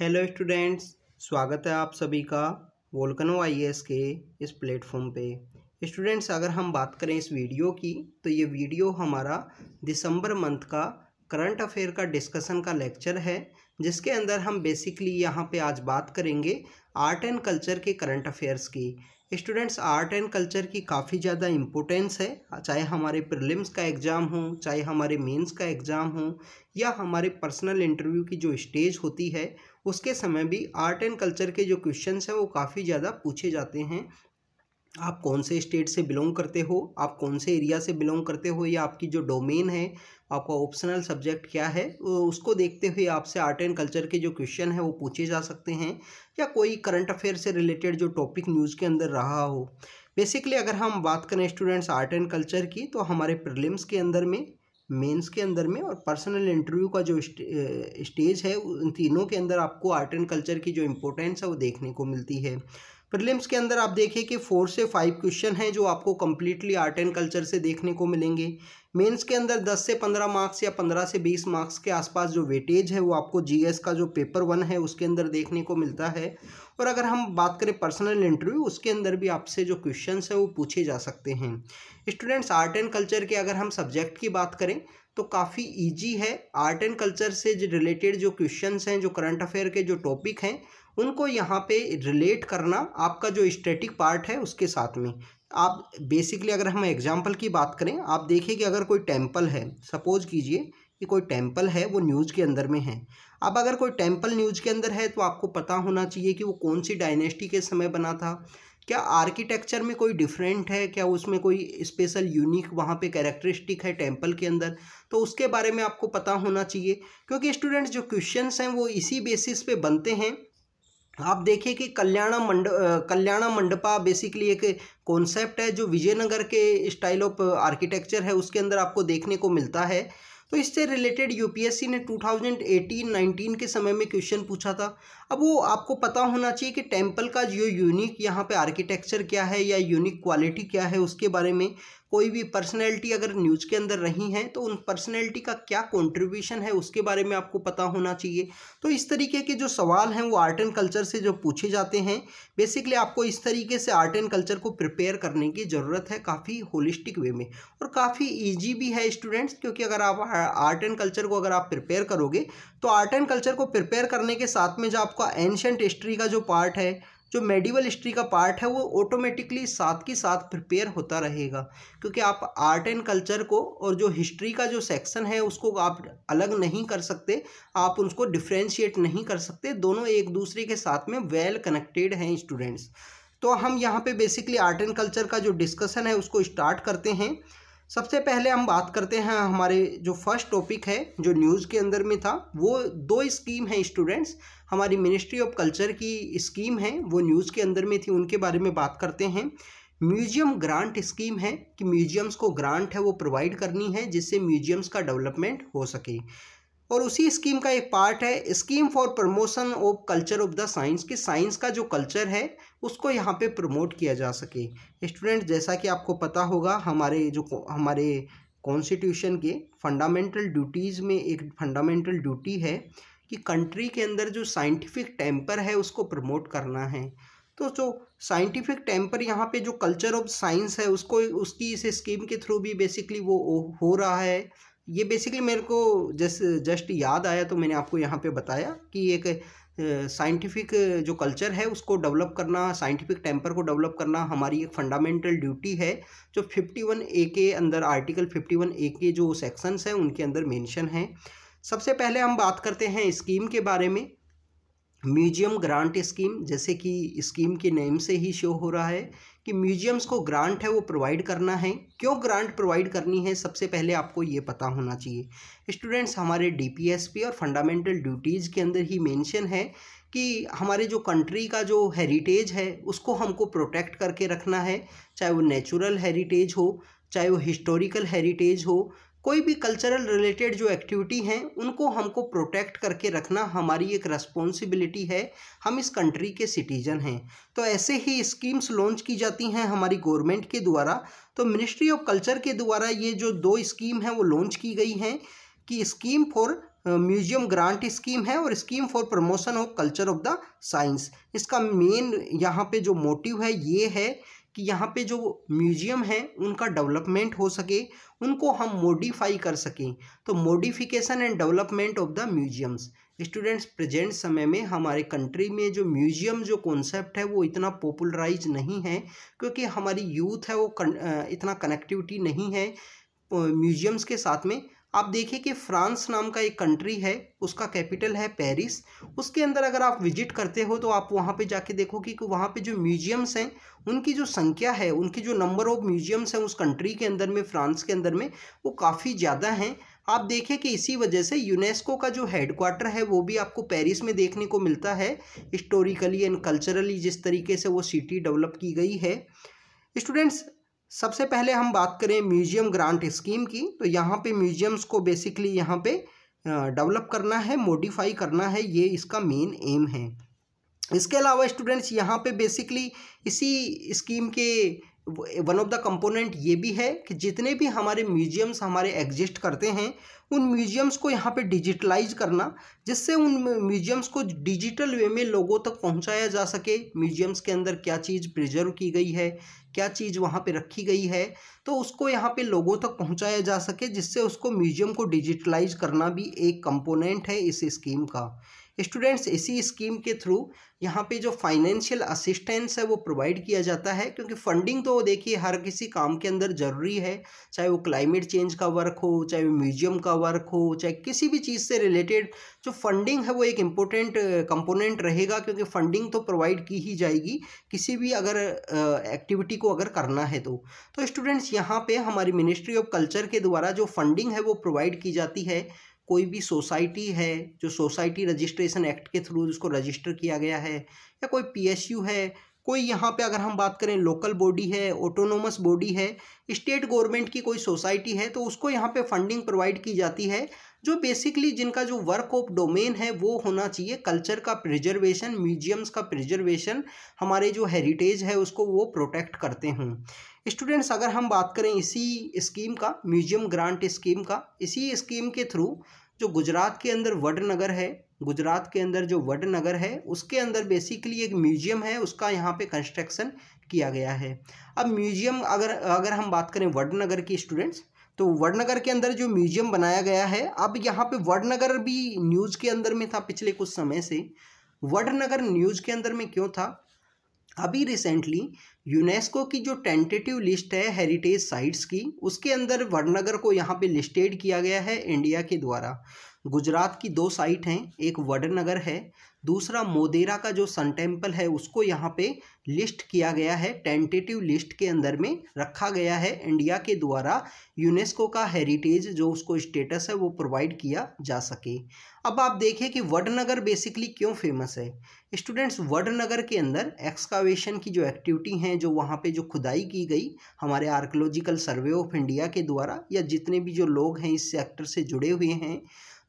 hello students स्वागत है आप सभी का वोल्कनो आईएएस के इस प्लेटफॉर्म पे स्टूडेंट्स अगर हम बात करें इस वीडियो की तो ये वीडियो हमारा दिसंबर मंथ का करंट अफेयर का डिस्कशन का लेक्चर है जिसके अंदर हम बेसिकली यहाँ पे आज बात करेंगे आर्ट एंड कल्चर के करंट अफेयर्स की स्टूडेंट्स आर्ट एंड कल्चर की काफ़ी ज़्यादा इम्पोर्टेंस है चाहे हमारे प्रिलिम्स का एग्ज़ाम हो चाहे हमारे मेंस का एग्ज़ाम हो या हमारे पर्सनल इंटरव्यू की जो स्टेज होती है उसके समय भी आर्ट एंड कल्चर के जो क्वेश्चंस हैं वो काफ़ी ज़्यादा पूछे जाते हैं आप कौन से स्टेट से बिलोंग करते हो आप कौन से एरिया से बिलोंग करते हो या आपकी जो डोमेन है आपका ऑप्शनल सब्जेक्ट क्या है उसको देखते हुए आपसे आर्ट एंड कल्चर के जो क्वेश्चन है वो पूछे जा सकते हैं या कोई करंट अफेयर से रिलेटेड जो टॉपिक न्यूज़ के अंदर रहा हो बेसिकली अगर हम बात करें स्टूडेंट्स आर्ट एंड कल्चर की तो हमारे प्रिलिम्स के अंदर में मेंस के अंदर में और पर्सनल इंटरव्यू का जो स्टेज है उन तीनों के अंदर आपको आर्ट एंड कल्चर की जो इम्पोर्टेंस है वो देखने को मिलती है प्रिलिम्स के अंदर आप देखिए कि फोर से फाइव क्वेश्चन हैं जो आपको कम्प्लीटली आर्ट एंड कल्चर से देखने को मिलेंगे मेंस के अंदर दस से पंद्रह मार्क्स या पंद्रह से बीस मार्क्स के आसपास जो वेटेज है वो आपको जीएस का जो पेपर वन है उसके अंदर देखने को मिलता है और अगर हम बात करें पर्सनल इंटरव्यू उसके अंदर भी आपसे जो क्वेश्चन है वो पूछे जा सकते हैं स्टूडेंट्स आर्ट एंड कल्चर के अगर हम सब्जेक्ट की बात करें तो काफ़ी ईजी है आर्ट एंड कल्चर से रिलेटेड जो क्वेश्चन हैं जो करंट अफेयर के जो टॉपिक हैं उनको यहाँ पे रिलेट करना आपका जो स्टैटिक पार्ट है उसके साथ में आप बेसिकली अगर हम एग्जाम्पल की बात करें आप देखिए कि अगर कोई टेम्पल है सपोज़ कीजिए कि कोई टेम्पल है वो न्यूज़ के अंदर में है अब अगर कोई टेम्पल न्यूज़ के अंदर है तो आपको पता होना चाहिए कि वो कौन सी डायनेस्टी के समय बना था क्या आर्किटेक्चर में कोई डिफरेंट है क्या उसमें कोई स्पेशल यूनिक वहाँ पे कैरेक्टरिस्टिक है टेम्पल के अंदर तो उसके बारे में आपको पता होना चाहिए क्योंकि स्टूडेंट्स जो क्वेश्चंस हैं वो इसी बेसिस पे बनते हैं आप देखिए कि कल्याणा मंड कल्याणा मंडपा बेसिकली एक कॉन्सेप्ट है जो विजयनगर के स्टाइल ऑफ आर्किटेक्चर है उसके अंदर आपको देखने को मिलता है तो इससे रिलेटेड यूपीएससी ने 2018-19 के समय में क्वेश्चन पूछा था अब वो आपको पता होना चाहिए कि टेम्पल का जो यूनिक यहाँ पे आर्किटेक्चर क्या है या यूनिक क्वालिटी क्या है उसके बारे में कोई भी पर्सनैलिटी अगर न्यूज़ के अंदर रही हैं तो उन पर्सनैलिटी का क्या कॉन्ट्रीब्यूशन है उसके बारे में आपको पता होना चाहिए तो इस तरीके के जो सवाल हैं वो आर्ट एंड कल्चर से जो पूछे जाते हैं बेसिकली आपको इस तरीके से आर्ट एंड कल्चर को प्रिपेयर करने की ज़रूरत है काफ़ी होलिस्टिक वे में और काफ़ी ईजी भी है स्टूडेंट्स क्योंकि अगर आप आर्ट एंड कल्चर को अगर आप प्रिपेयर करोगे तो आर्ट एंड कल्चर को प्रिपेयर करने के साथ में जो आपका एंशंट हिस्ट्री का जो पार्ट है जो मेडिवल हिस्ट्री का पार्ट है वो ऑटोमेटिकली साथ के साथ प्रिपेयर होता रहेगा क्योंकि आप आर्ट एंड कल्चर को और जो हिस्ट्री का जो सेक्शन है उसको आप अलग नहीं कर सकते आप उसको डिफ्रेंशिएट नहीं कर सकते दोनों एक दूसरे के साथ में वेल कनेक्टेड हैं स्टूडेंट्स तो हम यहाँ पे बेसिकली आर्ट एंड कल्चर का जो डिस्कशन है उसको स्टार्ट करते हैं सबसे पहले हम बात करते हैं हमारे जो फर्स्ट टॉपिक है जो न्यूज़ के अंदर में था वो दो स्कीम है स्टूडेंट्स हमारी मिनिस्ट्री ऑफ कल्चर की स्कीम है वो न्यूज़ के अंदर में थी उनके बारे में बात करते हैं म्यूजियम ग्रांट स्कीम है कि म्यूजियम्स को ग्रांट है वो प्रोवाइड करनी है जिससे म्यूजियम्स का डेवलपमेंट हो सके और उसी स्कीम का एक पार्ट है scheme for promotion of culture of the science कि साइंस का जो कल्चर है उसको यहाँ पे प्रमोट किया जा सके स्टूडेंट जैसा कि आपको पता होगा हमारे जो हमारे कॉन्स्टिट्यूशन के फंडामेंटल ड्यूटीज़ में एक फंडामेंटल ड्यूटी है कि कंट्री के अंदर जो साइंटिफिक टेम्पर है उसको प्रमोट करना है तो जो साइंटिफिक टेम्पर यहाँ पे जो कल्चर ऑफ साइंस है उसको उसकी इस स्कीम के थ्रू भी बेसिकली वो हो रहा है ये बेसिकली मेरे को जस्ट जस्ट याद आया तो मैंने आपको यहाँ पे बताया कि एक साइंटिफिक जो कल्चर है उसको डेवलप करना साइंटिफिक टेम्पर को डेवलप करना हमारी एक फंडामेंटल ड्यूटी है जो फिफ्टी वन ए के अंदर आर्टिकल फिफ्टी वन ए के जो सेक्शंस हैं उनके अंदर मेंशन हैं सबसे पहले हम बात करते हैं स्कीम के बारे में म्यूजियम ग्रांट स्कीम जैसे कि स्कीम के नेम से ही शो हो रहा है कि म्यूजियम्स को ग्रांट है वो प्रोवाइड करना है क्यों ग्रांट प्रोवाइड करनी है सबसे पहले आपको ये पता होना चाहिए स्टूडेंट्स हमारे डीपीएसपी और फंडामेंटल ड्यूटीज़ के अंदर ही मेंशन है कि हमारे जो कंट्री का जो हेरिटेज है उसको हमको प्रोटेक्ट करके रखना है चाहे वो नेचुरल हेरिटेज हो चाहे वो हिस्टोरिकल हेरिटेज हो कोई भी कल्चरल रिलेटेड जो एक्टिविटी हैं उनको हमको प्रोटेक्ट करके रखना हमारी एक रेस्पॉन्सिबिलिटी है हम इस कंट्री के सिटीजन हैं तो ऐसे ही स्कीम्स लॉन्च की जाती हैं हमारी गवर्नमेंट के द्वारा तो मिनिस्ट्री ऑफ कल्चर के द्वारा ये जो दो स्कीम हैं वो लॉन्च की गई हैं कि scheme for museum grant scheme है और scheme for promotion of culture of the science इसका मेन यहाँ पे जो मोटिव है ये है कि यहाँ पे जो म्यूजियम है उनका डेवलपमेंट हो सके उनको हम मॉडिफाई कर सकें तो modification and development of the museums students present समय में हमारे कंट्री में जो म्यूजियम जो कॉन्सेप्ट है वो इतना पॉपुलराइज नहीं है क्योंकि हमारी यूथ है वो कन, इतना कनेक्टिविटी नहीं है म्यूजियम्स के साथ में आप देखिए कि फ्रांस नाम का एक कंट्री है उसका कैपिटल है पेरिस उसके अंदर अगर आप विजिट करते हो तो आप वहाँ पे जाके देखोगे कि वहाँ पे जो म्यूजियम्स हैं उनकी जो संख्या है उनकी जो नंबर ऑफ म्यूजियम्स हैं उस कंट्री के अंदर में फ्रांस के अंदर में वो काफ़ी ज़्यादा हैं आप देखें कि इसी वजह से यूनेस्को का जो हेडक्वार्टर है वो भी आपको पेरिस में देखने को मिलता है हिस्टोरिकली एंड कल्चरली जिस तरीके से वो सिटी डेवलप की गई है स्टूडेंट्स सबसे पहले हम बात करें म्यूजियम ग्रांट स्कीम की तो यहाँ पे म्यूजियम्स को बेसिकली यहाँ पे डेवलप करना है मॉडिफाई करना है ये इसका मेन एम है इसके अलावा स्टूडेंट्स यहाँ पे बेसिकली इसी स्कीम के वन ऑफ द कंपोनेंट ये भी है कि जितने भी हमारे म्यूजियम्स हमारे एग्जिस्ट करते हैं उन म्यूजियम्स को यहाँ पे डिजिटलाइज करना जिससे उन म्यूजियम्स को डिजिटल वे में लोगों तक पहुँचाया जा सके म्यूजियम्स के अंदर क्या चीज़ प्रिजर्व की गई है क्या चीज़ वहाँ पे रखी गई है तो उसको यहाँ पे लोगों तक पहुँचाया जा सके जिससे उसको म्यूजियम को डिजिटलाइज करना भी एक कंपोनेंट है इस स्कीम का स्टूडेंट्स इसी स्कीम के थ्रू यहाँ पे जो फाइनेंशियल असिस्टेंस है वो प्रोवाइड किया जाता है क्योंकि फंडिंग तो देखिए हर किसी काम के अंदर ज़रूरी है चाहे वो क्लाइमेट चेंज का वर्क हो चाहे वो म्यूजियम का वर्क हो चाहे किसी भी चीज़ से रिलेटेड जो फंडिंग है वो एक इम्पोर्टेंट कंपोनेंट रहेगा क्योंकि फंडिंग तो प्रोवाइड की ही जाएगी किसी भी अगर एक्टिविटी को अगर करना है तो तो स्टूडेंट्स यहाँ पर हमारी मिनिस्ट्री ऑफ कल्चर के द्वारा जो फंडिंग है वो प्रोवाइड की जाती है कोई भी सोसाइटी है जो सोसाइटी रजिस्ट्रेशन एक्ट के थ्रू उसको रजिस्टर किया गया है या कोई पीएसयू है कोई यहाँ पे अगर हम बात करें लोकल बॉडी है ऑटोनोमस बॉडी है स्टेट गवर्नमेंट की कोई सोसाइटी है तो उसको यहाँ पे फंडिंग प्रोवाइड की जाती है जो बेसिकली जिनका जो वर्क ऑफ डोमेन है वो होना चाहिए कल्चर का प्रिजर्वेशन म्यूजियम्स का प्रिजर्वेशन हमारे जो हेरिटेज है उसको वो प्रोटेक्ट करते हों स्टूडेंट्स अगर हम बात करें इसी स्कीम का म्यूजियम ग्रांट स्कीम का इसी स्कीम के थ्रू जो गुजरात के अंदर वडनगर है गुजरात के अंदर जो वडनगर है उसके अंदर बेसिकली एक म्यूजियम है उसका यहाँ पे कंस्ट्रक्शन किया गया है अब म्यूजियम अगर अगर हम बात करें वडनगर की स्टूडेंट्स तो वडनगर के अंदर जो म्यूजियम बनाया गया है अब यहाँ पे वडनगर भी न्यूज़ के अंदर में था पिछले कुछ समय से वडनगर न्यूज़ के अंदर में क्यों था अभी रिसेंटली यूनेस्को की जो टेंटेटिव लिस्ट है हेरिटेज साइट्स की उसके अंदर वडनगर को यहाँ पे लिस्टेड किया गया है इंडिया के द्वारा गुजरात की दो साइट हैं एक वडनगर है दूसरा मोदेरा का जो सन टेम्पल है उसको यहाँ पे लिस्ट किया गया है टेंटेटिव लिस्ट के अंदर में रखा गया है इंडिया के द्वारा यूनेस्को का हेरिटेज जो उसको स्टेटस है वो प्रोवाइड किया जा सके अब आप देखें कि वडनगर बेसिकली क्यों फेमस है स्टूडेंट्स वडनगर के अंदर एक्सकावेशन की जो एक्टिविटी हैं जो वहाँ पर जो खुदाई की गई हमारे आर्कोलॉजिकल सर्वे ऑफ इंडिया के द्वारा या जितने भी जो लोग हैं इस सेक्टर से जुड़े हुए हैं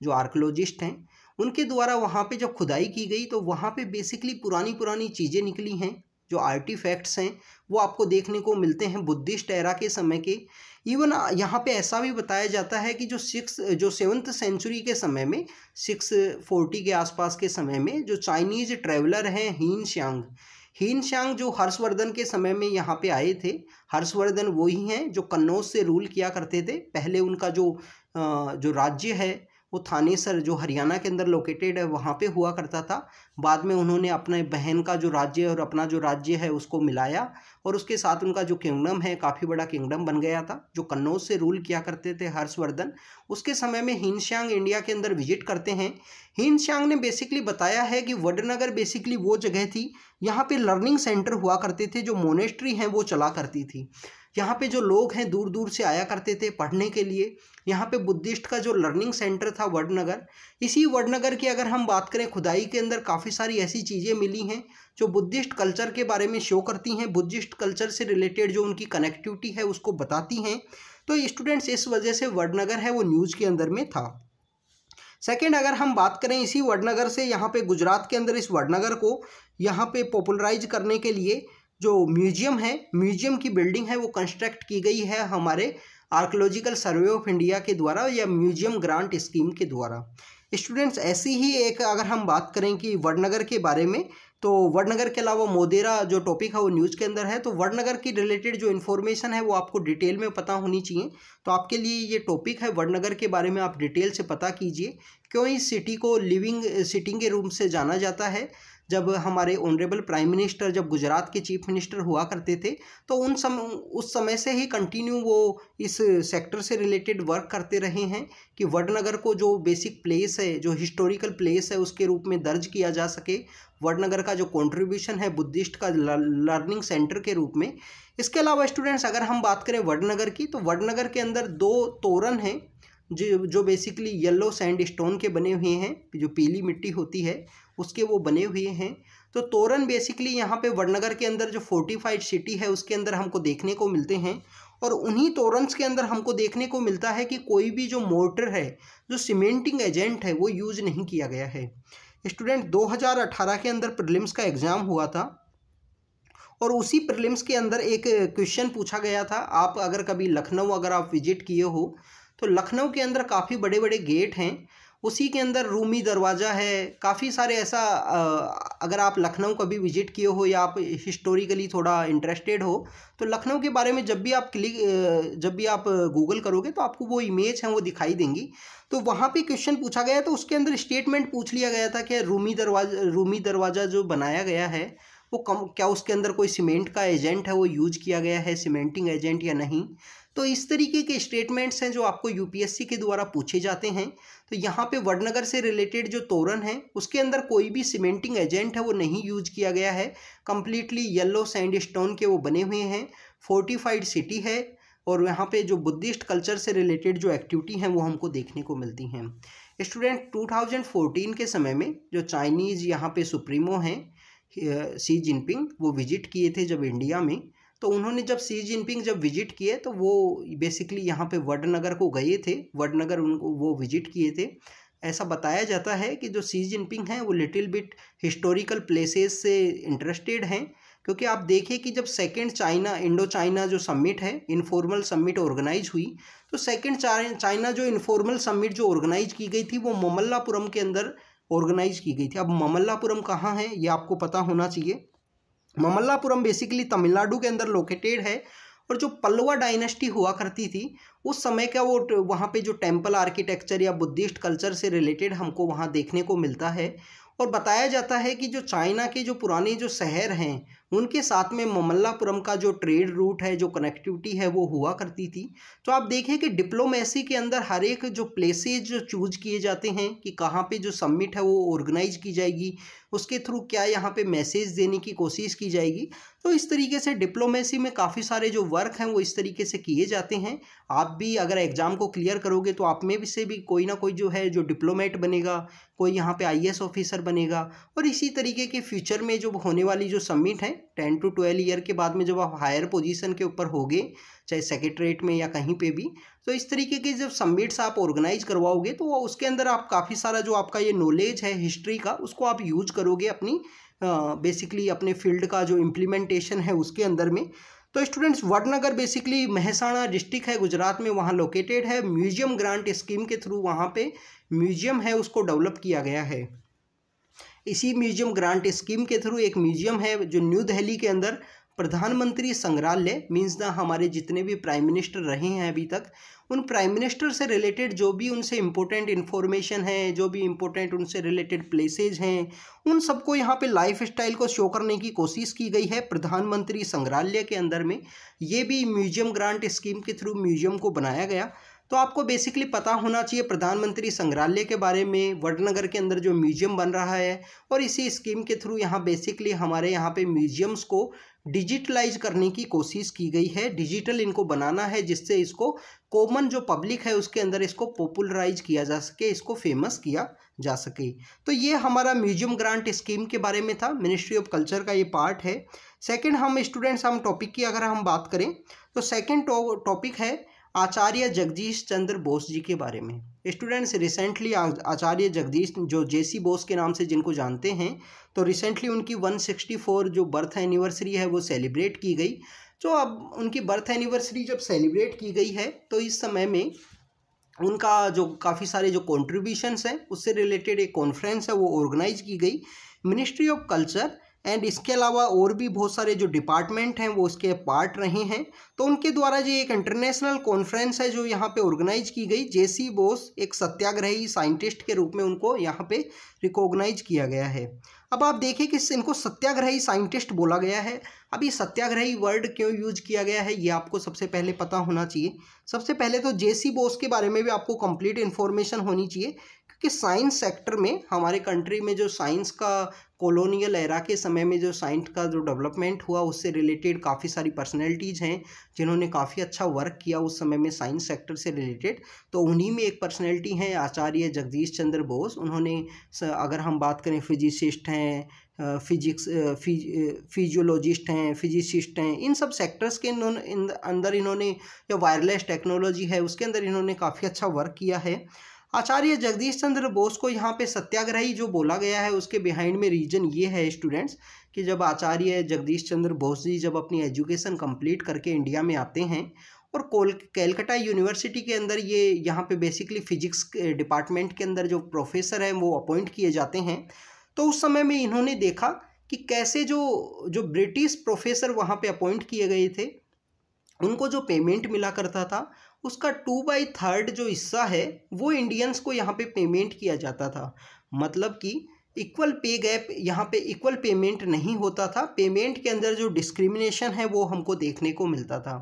जो आर्कोलॉजिस्ट हैं उनके द्वारा वहाँ पे जब खुदाई की गई तो वहाँ पे बेसिकली पुरानी पुरानी चीज़ें निकली हैं जो आर्टिफैक्ट्स हैं वो आपको देखने को मिलते हैं बुद्धिस्ट एरा के समय के इवन यहाँ पे ऐसा भी बताया जाता है कि जो सिक्स जो सेवन्थ सेंचुरी के समय में सिक्स फोर्टी के आसपास के समय में जो चाइनीज़ ट्रेवलर हैं हीन श्यांग हीन श्यांग जो हर्षवर्धन के समय में यहाँ पे आए थे हर्षवर्धन वही हैं जो कन्नौज से रूल किया करते थे पहले उनका जो जो राज्य है वो थानेसर जो हरियाणा के अंदर लोकेटेड है वहाँ पे हुआ करता था बाद में उन्होंने अपने बहन का जो राज्य और अपना जो राज्य है उसको मिलाया और उसके साथ उनका जो किंगडम है काफ़ी बड़ा किंगडम बन गया था जो कन्नौज से रूल किया करते थे हर्षवर्धन उसके समय में हिंदश्यांग इंडिया के अंदर विजिट करते हैं हिंदश्यांग ने बेसिकली बताया है कि वडनगर बेसिकली वो जगह थी यहाँ पर लर्निंग सेंटर हुआ करते थे जो मोनेस्ट्री हैं वो चला करती थी यहाँ पे जो लोग हैं दूर दूर से आया करते थे पढ़ने के लिए यहाँ पे बुद्धिस्ट का जो लर्निंग सेंटर था वडनगर इसी वडनगर की अगर हम बात करें खुदाई के अंदर काफ़ी सारी ऐसी चीज़ें मिली हैं जो बुद्धिस्ट कल्चर के बारे में शो करती हैं बुद्धिस्ट कल्चर से रिलेटेड जो उनकी कनेक्टिविटी है उसको बताती हैं तो स्टूडेंट्स इस वजह से वडनगर है वो न्यूज़ के अंदर में था सेकेंड अगर हम बात करें इसी वडनगर से यहाँ पे गुजरात के अंदर इस वडनगर को यहाँ पे पॉपुलराइज करने के लिए जो म्यूजियम है म्यूजियम की बिल्डिंग है वो कंस्ट्रक्ट की गई है हमारे आर्कोलॉजिकल सर्वे ऑफ इंडिया के द्वारा या म्यूजियम ग्रांट स्कीम के द्वारा स्टूडेंट्स ऐसी ही एक अगर हम बात करें कि वडनगर के बारे में तो वडनगर के अलावा मोदेरा जो टॉपिक है वो न्यूज़ के अंदर है तो वडनगर की रिलेटेड जो इन्फॉर्मेशन है वो आपको डिटेल में पता होनी चाहिए तो आपके लिए ये टॉपिक है वडनगर के बारे में आप डिटेल से पता कीजिए क्यों इस सिटी को लिविंग सिटिंग के रूम से जाना जाता है जब हमारे ऑनरेबल प्राइम मिनिस्टर जब गुजरात के चीफ मिनिस्टर हुआ करते थे तो उन सम उस समय से ही कंटिन्यू वो इस सेक्टर से रिलेटेड वर्क करते रहे हैं कि वडनगर को जो बेसिक प्लेस है जो हिस्टोरिकल प्लेस है उसके रूप में दर्ज किया जा सके वडनगर का जो कॉन्ट्रीब्यूशन है बुद्धिस्ट का लर्निंग सेंटर के रूप में इसके अलावा स्टूडेंट्स अगर हम बात करें वडनगर की तो वडनगर के अंदर दो तोरण हैं जो जो बेसिकली येलो सैंड स्टोन के बने हुए हैं जो पीली मिट्टी होती है उसके वो बने हुए हैं तो तोरण बेसिकली यहाँ पे वडनगर के अंदर जो फोर्टिफाइड सिटी है उसके अंदर हमको देखने को मिलते हैं और उन्हीं तोरन्स के अंदर हमको देखने को मिलता है कि कोई भी जो मोटर है जो सीमेंटिंग एजेंट है वो यूज नहीं किया गया है स्टूडेंट 2018 के अंदर प्रिलिम्स का एग्ज़ाम हुआ था और उसी प्रिलिम्स के अंदर एक क्वेश्चन पूछा गया था आप अगर कभी लखनऊ अगर आप विजिट किए हो तो लखनऊ के अंदर काफ़ी बड़े बड़े गेट हैं उसी के अंदर रूमी दरवाज़ा है काफ़ी सारे ऐसा अगर आप लखनऊ कभी विजिट किए हो या आप हिस्टोरिकली थोड़ा इंटरेस्टेड हो तो लखनऊ के बारे में जब भी आप क्लिक जब भी आप गूगल करोगे तो आपको वो इमेज हैं वो दिखाई देंगी तो वहाँ पे क्वेश्चन पूछा गया तो उसके अंदर स्टेटमेंट पूछ लिया गया था कि रूमी दरवाजा रूमी दरवाज़ा जो बनाया गया है वो कम क्या उसके अंदर कोई सीमेंट का एजेंट है वो यूज किया गया है सीमेंटिंग एजेंट या नहीं तो इस तरीके के स्टेटमेंट्स हैं जो आपको यूपीएससी के द्वारा पूछे जाते हैं तो यहाँ पे वडनगर से रिलेटेड जो तोरण है उसके अंदर कोई भी सीमेंटिंग एजेंट है वो नहीं यूज किया गया है कम्प्लीटली येलो सैंड स्टोन के वो बने हुए हैं फोर्टिफाइड सिटी है और यहाँ पे जो बुद्धिस्ट कल्चर से रिलेटेड जो एक्टिविटी हैं वो हमको देखने को मिलती हैं स्टूडेंट 2014 के समय में जो चाइनीज़ यहाँ पे सुप्रीमो हैं सी जिनपिंग वो विजिट किए थे जब इंडिया में तो उन्होंने जब सी जिनपिंग जब विजिट किए तो वो बेसिकली यहाँ पे वडनगर को गए थे वडनगर उनको वो विजिट किए थे ऐसा बताया जाता है कि जो सी जिनपिंग हैं वो लिटिल बिट हिस्टोरिकल प्लेसेस से इंटरेस्टेड हैं क्योंकि आप देखें कि जब सेकेंड चाइना इंडो चाइना जो सम्मिट है इनफॉर्मल सम्मिट ऑर्गेनाइज हुई तो सेकेंड चाइना जो इनफॉर्मल सम्मिट जो ऑर्गेनाइज की गई थी वो ममल्लापुरम के अंदर ऑर्गेनाइज की गई थी अब ममल्लापुरम कहाँ है ये आपको पता होना चाहिए ममल्लापुरम बेसिकली तमिलनाडु के अंदर लोकेटेड है और जो पल्लवा डायनेस्टी हुआ करती थी उस समय का वो वहाँ पे जो टेम्पल आर्किटेक्चर या बुद्धिस्ट कल्चर से रिलेटेड हमको वहाँ देखने को मिलता है और बताया जाता है कि जो चाइना के जो पुराने जो शहर हैं उनके साथ में ममल्लापुरम का जो ट्रेड रूट है जो कनेक्टिविटी है वो हुआ करती थी तो आप देखें कि डिप्लोमेसी के अंदर हर एक जो प्लेसेज जो चूज किए जाते हैं कि कहाँ पे जो समिट है वो ऑर्गेनाइज की जाएगी उसके थ्रू क्या यहाँ पे मैसेज देने की कोशिश की जाएगी तो इस तरीके से डिप्लोमेसी में काफ़ी सारे जो वर्क हैं वो इस तरीके से किए जाते हैं आप भी अगर एग्ज़ाम को क्लियर करोगे तो आप में से भी कोई ना कोई जो है जो डिप्लोमेट बनेगा कोई यहाँ पे आईएएस ऑफिसर बनेगा और इसी तरीके के फ्यूचर में जो होने वाली जो समिट है टेन टू ट्वेल्व ईयर के बाद में जब आप हायर पोजीशन के ऊपर होगे चाहे सेक्रेटरीट में या कहीं पे भी तो इस तरीके के जब सबमिट्स आप ऑर्गेनाइज करवाओगे तो उसके अंदर आप काफ़ी सारा जो आपका ये नॉलेज है हिस्ट्री का उसको आप यूज करोगे अपनी बेसिकली अपने फील्ड का जो इम्प्लीमेंटेशन है उसके अंदर में तो students Vadnagar basically Mehsana district है गुजरात में वहाँ लोकेटेड है म्यूजियम ग्रांट स्कीम के थ्रू वहाँ पे म्यूजियम है उसको डेवलप किया गया है इसी म्यूजियम ग्रांट स्कीम के थ्रू एक म्यूजियम है जो न्यू दिल्ली के अंदर प्रधानमंत्री संग्रहालय मीन्स ना हमारे जितने भी प्राइम मिनिस्टर रहे हैं अभी तक उन प्राइम मिनिस्टर से रिलेटेड जो भी उनसे इम्पोर्टेंट इन्फॉर्मेशन है जो भी इम्पोर्टेंट उनसे रिलेटेड प्लेसेज हैं उन सबको यहाँ पे लाइफ स्टाइल को शो करने की कोशिश की गई है प्रधानमंत्री संग्रहालय के अंदर में ये भी म्यूजियम ग्रांट स्कीम के थ्रू म्यूजियम को बनाया गया तो आपको बेसिकली पता होना चाहिए प्रधानमंत्री संग्रहालय के बारे में वडनगर के अंदर जो म्यूजियम बन रहा है और इसी स्कीम के थ्रू यहाँ बेसिकली हमारे यहाँ पे म्यूजियम्स को डिजिटलाइज करने की कोशिश की गई है डिजिटल इनको बनाना है जिससे इसको कॉमन जो पब्लिक है उसके अंदर इसको पॉपुलराइज किया जा सके इसको फेमस किया जा सके तो ये हमारा म्यूजियम ग्रांट स्कीम के बारे में था मिनिस्ट्री ऑफ कल्चर का ये पार्ट है सेकेंड हम स्टूडेंट्स हम टॉपिक की अगर हम बात करें तो सेकेंड टॉपिक है आचार्य जगदीश चंद्र बोस जी के बारे में स्टूडेंट्स रिसेंटली आचार्य जगदीश जो जेसी बोस के नाम से जिनको जानते हैं तो रिसेंटली उनकी 164 जो बर्थ एनिवर्सरी है वो सेलिब्रेट की गई तो अब उनकी बर्थ एनिवर्सरी जब सेलिब्रेट की गई है तो इस समय में उनका जो काफ़ी सारे जो कॉन्ट्रीब्यूशंस हैं उससे रिलेटेड एक कॉन्फ्रेंस है वो ऑर्गेनाइज की गई मिनिस्ट्री ऑफ कल्चर एंड इसके अलावा और भी बहुत सारे जो डिपार्टमेंट हैं वो उसके पार्ट रहे हैं तो उनके द्वारा जो एक इंटरनेशनल कॉन्फ्रेंस है जो यहाँ पे ऑर्गेनाइज की गई जेसी बोस एक सत्याग्रही साइंटिस्ट के रूप में उनको यहाँ पे रिकॉग्नाइज किया गया है अब आप देखिए कि इनको सत्याग्रही साइंटिस्ट बोला गया है अब ये सत्याग्रही वर्ड क्यों यूज किया गया है ये आपको सबसे पहले पता होना चाहिए सबसे पहले तो जेसी बोस के बारे में भी आपको कंप्लीट इन्फॉर्मेशन होनी चाहिए कि साइंस सेक्टर में हमारे कंट्री में जो साइंस का कॉलोनियल एरा के समय में जो साइंस का जो डेवलपमेंट हुआ उससे रिलेटेड काफ़ी सारी पर्सनैलिटीज़ हैं जिन्होंने काफ़ी अच्छा वर्क किया उस समय में साइंस सेक्टर से रिलेटेड तो उन्हीं में एक पर्सनैलिटी हैं आचार्य जगदीश चंद्र बोस उन्होंने अगर हम बात करें फिजिसिस्ट हैं फिजिक्स फिजियोलॉजिस्ट हैं फिजिसिस्ट हैं इन सब सेक्टर्स के इन्होंने इन अंदर इन्होंने जो वायरलेस टेक्नोलॉजी है उसके अंदर इन्होंने काफ़ी अच्छा वर्क किया है आचार्य जगदीश चंद्र बोस को यहाँ पे सत्याग्रही जो बोला गया है उसके बिहाइंड में रीजन ये है स्टूडेंट्स कि जब आचार्य जगदीश चंद्र बोस जी जब अपनी एजुकेशन कंप्लीट करके इंडिया में आते हैं और कोल कैलकटा यूनिवर्सिटी के अंदर ये यहाँ पे बेसिकली फिजिक्स डिपार्टमेंट के अंदर जो प्रोफेसर हैं वो अपॉइंट किए जाते हैं तो उस समय में इन्होंने देखा कि कैसे जो जो ब्रिटिश प्रोफेसर वहाँ पर अपॉइंट किए गए थे उनको जो पेमेंट मिला करता था उसका टू बाई थर्ड जो हिस्सा है वो इंडियंस को यहाँ पे पेमेंट किया जाता था मतलब कि इक्वल पे गैप यहाँ पे इक्वल पेमेंट नहीं होता था पेमेंट के अंदर जो डिस्क्रिमिनेशन है वो हमको देखने को मिलता था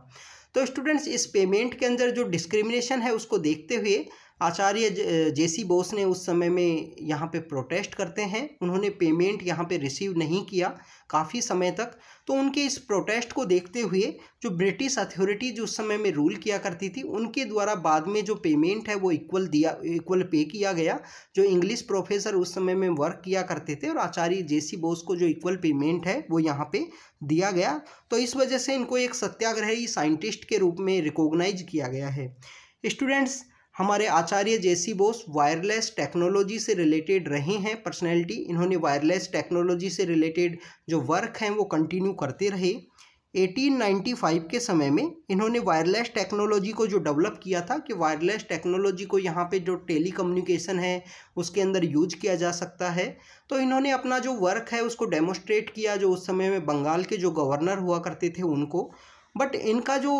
तो स्टूडेंट्स इस पेमेंट के अंदर जो डिस्क्रिमिनेशन है उसको देखते हुए आचार्य जेसी बोस ने उस समय में यहाँ पे प्रोटेस्ट करते हैं उन्होंने पेमेंट यहाँ पे रिसीव नहीं किया काफ़ी समय तक तो उनके इस प्रोटेस्ट को देखते हुए जो ब्रिटिश अथॉरिटी जो उस समय में रूल किया करती थी उनके द्वारा बाद में जो पेमेंट है वो इक्वल दिया इक्वल पे किया गया जो इंग्लिश प्रोफेसर उस समय में वर्क किया करते थे और आचार्य जे बोस को जो इक्वल पेमेंट है वो यहाँ पर दिया गया तो इस वजह से इनको एक सत्याग्रही साइंटिस्ट के रूप में रिकोगनाइज किया गया है स्टूडेंट्स हमारे आचार्य जेसी बोस वायरलेस टेक्नोलॉजी से रिलेटेड रहे हैं पर्सनैलिटी इन्होंने वायरलेस टेक्नोलॉजी से रिलेटेड जो वर्क हैं वो कंटिन्यू करते रहे 1895 के समय में इन्होंने वायरलेस टेक्नोलॉजी को जो डेवलप किया था कि वायरलेस टेक्नोलॉजी को यहाँ पे जो टेली कम्युनिकेशन है उसके अंदर यूज किया जा सकता है तो इन्होंने अपना जो वर्क है उसको डेमोस्ट्रेट किया जो उस समय में बंगाल के जो गवर्नर हुआ करते थे उनको बट इनका जो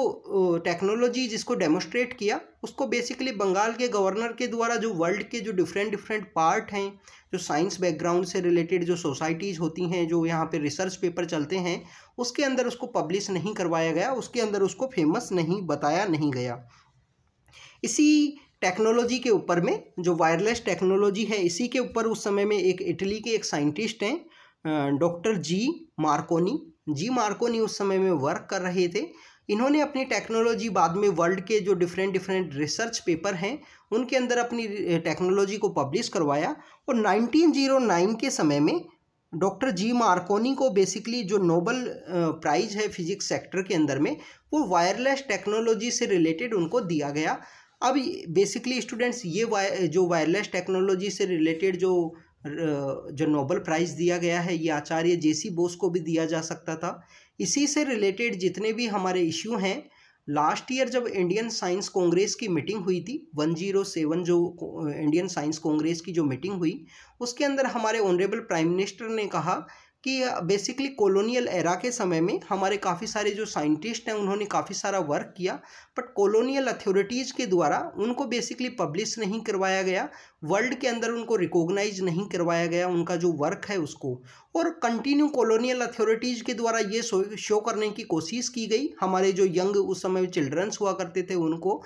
टेक्नोलॉजी जिसको डेमोस्ट्रेट किया उसको बेसिकली बंगाल के गवर्नर के द्वारा जो वर्ल्ड के जो डिफरेंट डिफरेंट पार्ट हैं जो साइंस बैकग्राउंड से रिलेटेड जो सोसाइटीज़ होती हैं जो यहाँ पे रिसर्च पेपर चलते हैं उसके अंदर उसको पब्लिश नहीं करवाया गया उसके अंदर उसको फेमस नहीं बताया नहीं गया इसी टेक्नोलॉजी के ऊपर में जो वायरलेस टेक्नोलॉजी है इसी के ऊपर उस समय में एक इटली के एक साइंटिस्ट हैं doctor G Marconi G Marconi उस समय में वर्क कर रहे थे इन्होंने अपनी टेक्नोलॉजी बाद में वर्ल्ड के जो डिफरेंट डिफरेंट रिसर्च पेपर हैं उनके अंदर अपनी टेक्नोलॉजी को पब्लिश करवाया और 1909 के समय में डॉक्टर जी मार्कोनी को बेसिकली जो नोबल प्राइज़ है फिजिक्स सेक्टर के अंदर में वो वायरलेस टेक्नोलॉजी से रिलेटेड उनको दिया गया अब बेसिकली स्टूडेंट्स ये वाय जो वायरलेस टेक्नोलॉजी से रिलेटेड जो जो नोबल प्राइज़ दिया गया है ये आचार्य जेसी बोस को भी दिया जा सकता था इसी से रिलेटेड जितने भी हमारे इश्यू हैं लास्ट ईयर जब इंडियन साइंस कांग्रेस की मीटिंग हुई थी 107 जो इंडियन साइंस कांग्रेस की जो मीटिंग हुई उसके अंदर हमारे ऑनरेबल प्राइम मिनिस्टर ने कहा कि बेसिकली कॉलोनियल एरा के समय में हमारे काफ़ी सारे जो साइंटिस्ट हैं उन्होंने काफ़ी सारा वर्क किया बट कॉलोनियल अथॉरिटीज़ के द्वारा उनको बेसिकली पब्लिश नहीं करवाया गया वर्ल्ड के अंदर उनको रिकॉग्नाइज नहीं करवाया गया उनका जो वर्क है उसको और कंटिन्यू कॉलोनियल अथॉरिटीज़ के द्वारा ये शो करने की कोशिश की गई हमारे जो यंग उस समय चिल्ड्रंस हुआ करते थे उनको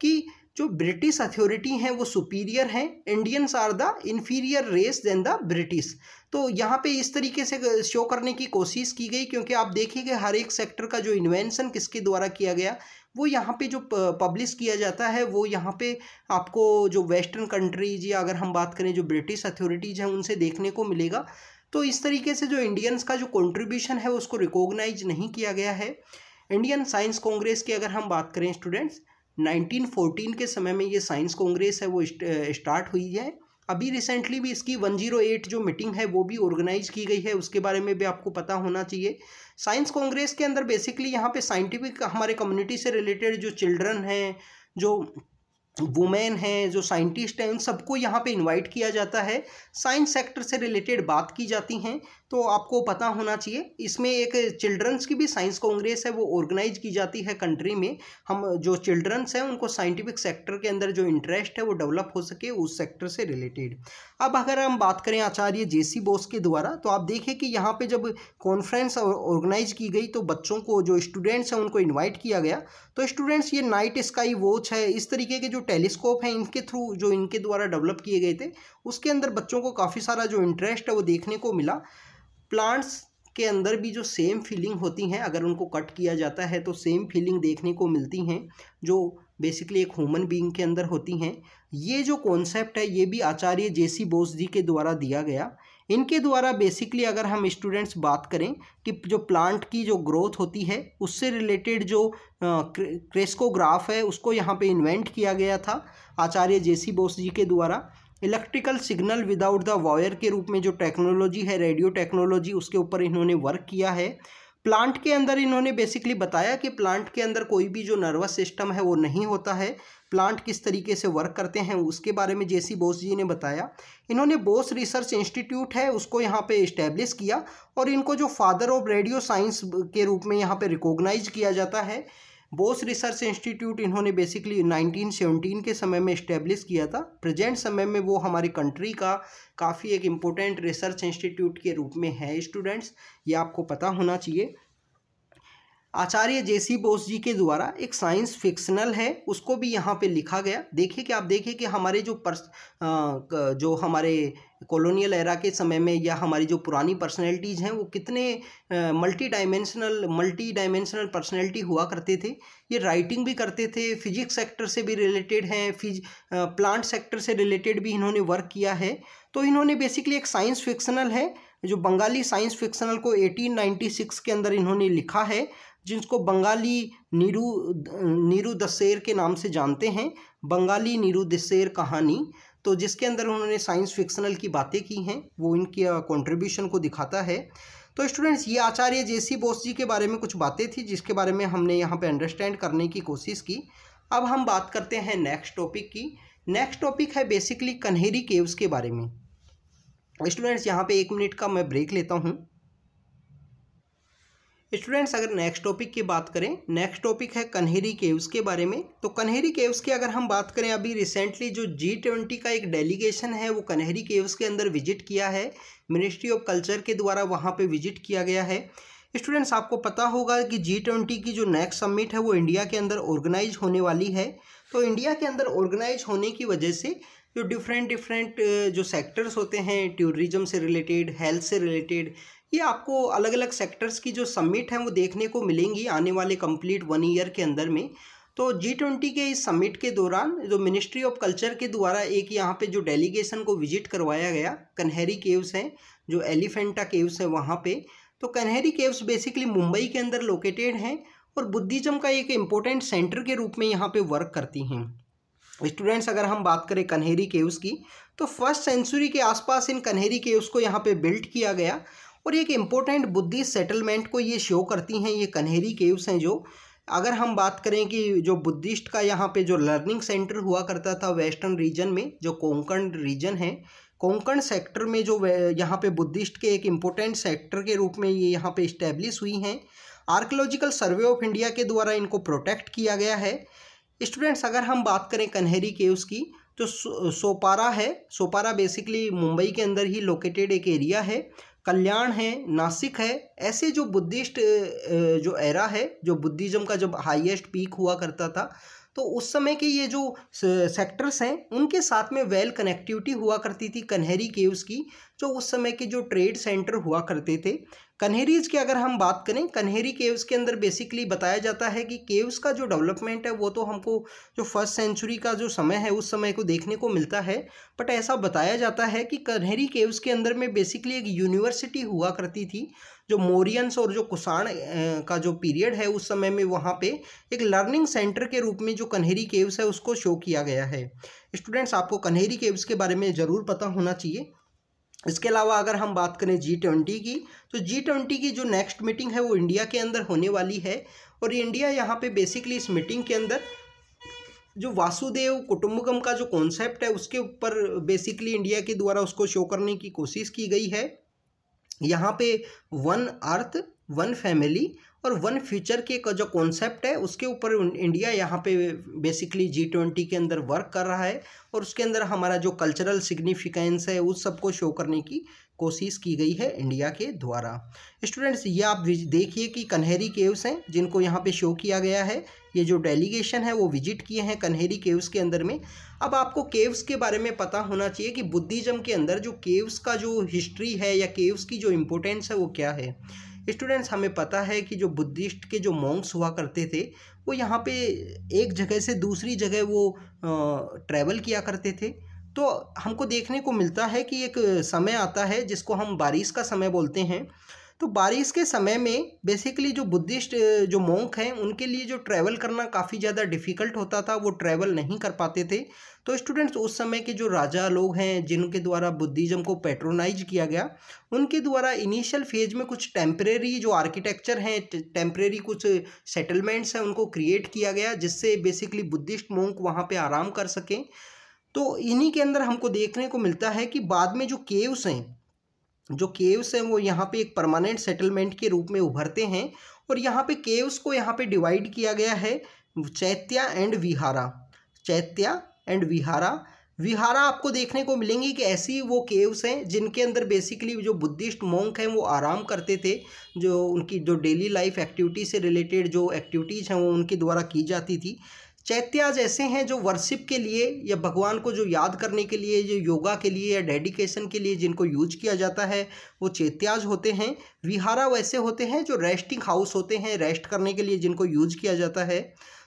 कि जो ब्रिटिश अथॉरिटी हैं वो सुपीरियर हैं Indians are the inferior race than the British तो यहाँ पे इस तरीके से शो करने की कोशिश की गई क्योंकि आप देखिए हर एक सेक्टर का जो इन्वेंशन किसके द्वारा किया गया वो यहाँ पे जो पब्लिश किया जाता है वो यहाँ पे आपको जो वेस्टर्न कंट्रीज या अगर हम बात करें जो ब्रिटिश अथॉरिटीज़ हैं उनसे देखने को मिलेगा तो इस तरीके से जो इंडियंस का जो कॉन्ट्रीब्यूशन है उसको रिकोगनाइज नहीं किया गया है इंडियन साइंस कांग्रेस की अगर हम बात करें स्टूडेंट्स 1914 के समय में ये साइंस कांग्रेस है वो स्टार्ट हुई है अभी रिसेंटली भी इसकी 108 जो मीटिंग है वो भी ऑर्गेनाइज की गई है उसके बारे में भी आपको पता होना चाहिए साइंस कांग्रेस के अंदर बेसिकली यहाँ पे साइंटिफिक हमारे कम्युनिटी से रिलेटेड जो चिल्ड्रन हैं जो वुमेन हैं जो साइंटिस्ट हैं उन सबको यहाँ पे इनवाइट किया जाता है साइंस सेक्टर से रिलेटेड बात की जाती हैं तो आपको पता होना चाहिए इसमें एक चिल्ड्रंस की भी साइंस कांग्रेस है वो ऑर्गेनाइज की जाती है कंट्री में हम जो चिल्ड्रंस हैं उनको साइंटिफिक सेक्टर के अंदर जो इंटरेस्ट है वो डेवलप हो सके उस सेक्टर से रिलेटेड अब अगर हम बात करें आचार्य जे सी बोस के द्वारा तो आप देखें कि यहाँ पर जब कॉन्फ्रेंस ऑर्गेनाइज की गई तो बच्चों को जो स्टूडेंट्स हैं उनको इन्वाइट किया गया तो स्टूडेंट्स ये नाइट स्काई वॉच है इस तरीके के जो टेलीस्कोप है इनके थ्रू जो इनके द्वारा डेवलप किए गए थे उसके अंदर बच्चों को काफ़ी सारा जो इंटरेस्ट है वो देखने को मिला प्लांट्स के अंदर भी जो सेम फीलिंग होती हैं अगर उनको कट किया जाता है तो सेम फीलिंग देखने को मिलती हैं जो बेसिकली एक ह्यूमन बीइंग के अंदर होती हैं ये जो कॉन्सेप्ट है ये भी आचार्य जे सी बोस जी के द्वारा दिया गया इनके द्वारा बेसिकली अगर हम स्टूडेंट्स बात करें कि जो प्लांट की जो ग्रोथ होती है उससे रिलेटेड जो क्रेस्कोग्राफ है उसको यहाँ पे इन्वेंट किया गया था आचार्य जेसी बोस जी के द्वारा electrical signal without the wire के रूप में जो टेक्नोलॉजी है रेडियो टेक्नोलॉजी उसके ऊपर इन्होंने वर्क किया है प्लांट के अंदर इन्होंने बेसिकली बताया कि प्लांट के अंदर कोई भी जो नर्वस सिस्टम है वो नहीं होता है प्लांट किस तरीके से वर्क करते हैं उसके बारे में जेसी बोस जी ने बताया इन्होंने बोस रिसर्च इंस्टीट्यूट है उसको यहाँ पे इस्टेब्लिश किया और इनको जो फादर ऑफ रेडियो साइंस के रूप में यहाँ पे रिकॉग्नाइज किया जाता है बोस रिसर्च इंस्टीट्यूट इन्होंने बेसिकली 1917 के समय में इस्टेब्लिश किया था प्रेजेंट समय में वो हमारी कंट्री का काफ़ी एक इम्पोर्टेंट रिसर्च इंस्टीट्यूट के रूप में है स्टूडेंट्स ये आपको पता होना चाहिए आचार्य जेसी बोस जी के द्वारा एक साइंस फिक्शनल है उसको भी यहाँ पे लिखा गया देखिए कि आप देखिए कि हमारे जो पर्स जो हमारे कॉलोनियल एरा के समय में या हमारी जो पुरानी पर्सनैलिटीज़ हैं वो कितने multi dimensional multi dimensional personality हुआ करते थे ये राइटिंग भी करते थे फिजिक्स सेक्टर से भी रिलेटेड हैं फिज प्लांट सेक्टर से रिलेटेड भी इन्होंने वर्क किया है तो इन्होंने बेसिकली एक साइंस फिक्सनल है जो बंगाली साइंस फिक्सनल को एटीन के अंदर इन्होंने लिखा है जिनको बंगाली नीरू नीरू दशेर के नाम से जानते हैं बंगाली नीरू दशेर कहानी तो जिसके अंदर उन्होंने साइंस फिक्शनल की बातें की हैं वो इनके कंट्रीब्यूशन को दिखाता है तो स्टूडेंट्स ये आचार्य जे सी बोस जी के बारे में कुछ बातें थी जिसके बारे में हमने यहाँ पे अंडरस्टैंड करने की कोशिश की अब हम बात करते हैं नेक्स्ट टॉपिक की नेक्स्ट टॉपिक है बेसिकली कन्हेरी केव्स के बारे में स्टूडेंट्स यहाँ पे एक मिनट का मैं ब्रेक लेता हूँ स्टूडेंट्स अगर नेक्स्ट टॉपिक की बात करें नेक्स्ट टॉपिक है कन्हेरी केव्स के बारे में तो कन्हेरी केव्स की अगर हम बात करें अभी रिसेंटली जो जी ट्वेंटी का एक डेलीगेशन है वो कन्हेरी केव्स के अंदर विजिट किया है मिनिस्ट्री ऑफ कल्चर के द्वारा वहाँ पे विजिट किया गया है स्टूडेंट्स आपको पता होगा कि जी ट्वेंटी की जो नेक्स्ट समिट है वो इंडिया के अंदर ऑर्गेनाइज होने वाली है तो इंडिया के अंदर ऑर्गेनाइज होने की वजह से जो डिफरेंट डिफरेंट जो सेक्टर्स होते हैं टूरिज्म से रिलेटेड हेल्थ से रिलेटेड ये आपको अलग अलग सेक्टर्स की जो समिट हैं वो देखने को मिलेंगी आने वाले कंप्लीट वन ईयर के अंदर में तो जी ट्वेंटी के इस समिट के दौरान जो मिनिस्ट्री ऑफ कल्चर के द्वारा एक यहाँ पे जो डेलीगेशन को विजिट करवाया गया कन्हरी केव्स हैं जो एलिफेंटा केव्स है वहाँ पे तो कन्हरी केव्स बेसिकली मुंबई के अंदर लोकेटेड हैं और बुद्धिज़्म का एक इम्पोर्टेंट सेंटर के रूप में यहाँ पर वर्क करती हैं स्टूडेंट्स अगर हम बात करें कन्हेरी केव्स की तो फर्स्ट सेंचुरी के आसपास इन कन्हेरी केव्स को यहाँ पे बिल्ट किया गया और एक इम्पोर्टेंट बुद्धिस्ट सेटलमेंट को ये शो करती हैं ये कन्हेरी केव्स हैं जो अगर हम बात करें कि जो बुद्धिस्ट का यहाँ पे जो लर्निंग सेंटर हुआ करता था वेस्टर्न रीजन में जो कोंकण रीजन है कोंकण सेक्टर में जो यहाँ पे बुद्धिस्ट के एक इम्पोर्टेंट सेक्टर के रूप में ये यहाँ पे इस्टेब्लिश हुई हैं आर्कोलॉजिकल सर्वे ऑफ इंडिया के द्वारा इनको प्रोटेक्ट किया गया है स्टूडेंट्स अगर हम बात करें कन्हेरी केव्स की तो सोपारा है सोपारा बेसिकली मुंबई के अंदर ही लोकेटेड एक एरिया है कल्याण है नासिक है ऐसे जो बुद्धिस्ट जो एरा है जो बुद्धिज़्म का जब हाईएस्ट पीक हुआ करता था तो उस समय के ये जो सेक्टर्स हैं उनके साथ में वेल कनेक्टिविटी हुआ करती थी कन्हेरी केव्स की जो उस समय के जो ट्रेड सेंटर हुआ करते थे कन्हेरीज की अगर हम बात करें कन्हेरी केव्स के अंदर बेसिकली बताया जाता है कि केव्स का जो डेवलपमेंट है वो तो हमको जो फर्स्ट सेंचुरी का जो समय है उस समय को देखने को मिलता है बट ऐसा बताया जाता है कि कन्हेरी केव्स के अंदर में बेसिकली एक यूनिवर्सिटी हुआ करती थी जो मोरियंस और जो कुसाण का जो पीरियड है उस समय में वहाँ पे एक लर्निंग सेंटर के रूप में जो कन्हेरी केव्स है उसको शो किया गया है स्टूडेंट्स आपको कन्हेरी केव्स के बारे में ज़रूर पता होना चाहिए इसके अलावा अगर हम बात करें जी ट्वेंटी की तो जी ट्वेंटी की जो नेक्स्ट मीटिंग है वो इंडिया के अंदर होने वाली है और इंडिया यहाँ पे बेसिकली इस मीटिंग के अंदर जो वासुदेव कुटुम्बकम का जो कॉन्सेप्ट है उसके ऊपर बेसिकली इंडिया के द्वारा उसको शो करने की कोशिश की गई है यहाँ पे वन अर्थ वन फैमिली और वन फ्यूचर के का जो कॉन्सेप्ट है उसके ऊपर इंडिया यहाँ पे बेसिकली जी ट्वेंटी के अंदर वर्क कर रहा है और उसके अंदर हमारा जो कल्चरल सिग्निफिकेंस है उस सबको शो करने की कोशिश की गई है इंडिया के द्वारा स्टूडेंट्स ये आप देखिए कि कन्हेरी केव्स हैं जिनको यहाँ पे शो किया गया है ये जो डेलीगेशन है वो विजिट किए हैं कन्हेरी केव्स के अंदर में अब आपको केव्स के बारे में पता होना चाहिए कि बुद्धिज़्म के अंदर जो केव्स का जो हिस्ट्री है या केव्स की जो इम्पोर्टेंस है वो क्या है स्टूडेंट्स हमें पता है कि जो बुद्धिस्ट के जो मॉन्ग्स हुआ करते थे वो यहाँ पे एक जगह से दूसरी जगह वो ट्रैवल किया करते थे तो हमको देखने को मिलता है कि एक समय आता है जिसको हम बारिश का समय बोलते हैं तो बारिश के समय में बेसिकली जो बुद्धिस्ट जो मोंक हैं उनके लिए जो ट्रैवल करना काफ़ी ज़्यादा डिफ़िकल्ट होता था वो ट्रैवल नहीं कर पाते थे तो स्टूडेंट्स उस समय के जो राजा लोग हैं जिनके द्वारा बुद्धिज़्म को पेट्रोनाइज किया गया उनके द्वारा इनिशियल फेज में कुछ टेम्परेरी जो आर्किटेक्चर हैं टेम्परेरी कुछ सेटलमेंट्स हैं उनको क्रिएट किया गया जिससे बेसिकली बुद्धिस्ट मोंक वहाँ पर आराम कर सकें तो इन्हीं के अंदर हमको देखने को मिलता है कि बाद में जो केव्स हैं जो केव्स हैं वो यहाँ पे एक परमानेंट सेटलमेंट के रूप में उभरते हैं और यहाँ पे केव्स को यहाँ पे डिवाइड किया गया है चैत्या एंड विहारा चैत्या एंड विहारा विहारा आपको देखने को मिलेंगी कि ऐसी वो केव्स हैं जिनके अंदर बेसिकली जो बुद्धिस्ट मोंक हैं वो आराम करते थे जो उनकी जो डेली लाइफ एक्टिविटी से रिलेटेड जो एक्टिविटीज़ हैं वो उनके द्वारा की जाती थी चैत्याज ऐसे हैं जो वर्शिप के लिए या भगवान को जो याद करने के लिए जो योगा के लिए या डेडिकेशन के लिए जिनको यूज किया जाता है वो चैत्याज होते हैं विहारा वैसे होते हैं जो रेस्टिंग हाउस होते हैं रेस्ट करने के लिए जिनको यूज किया जाता है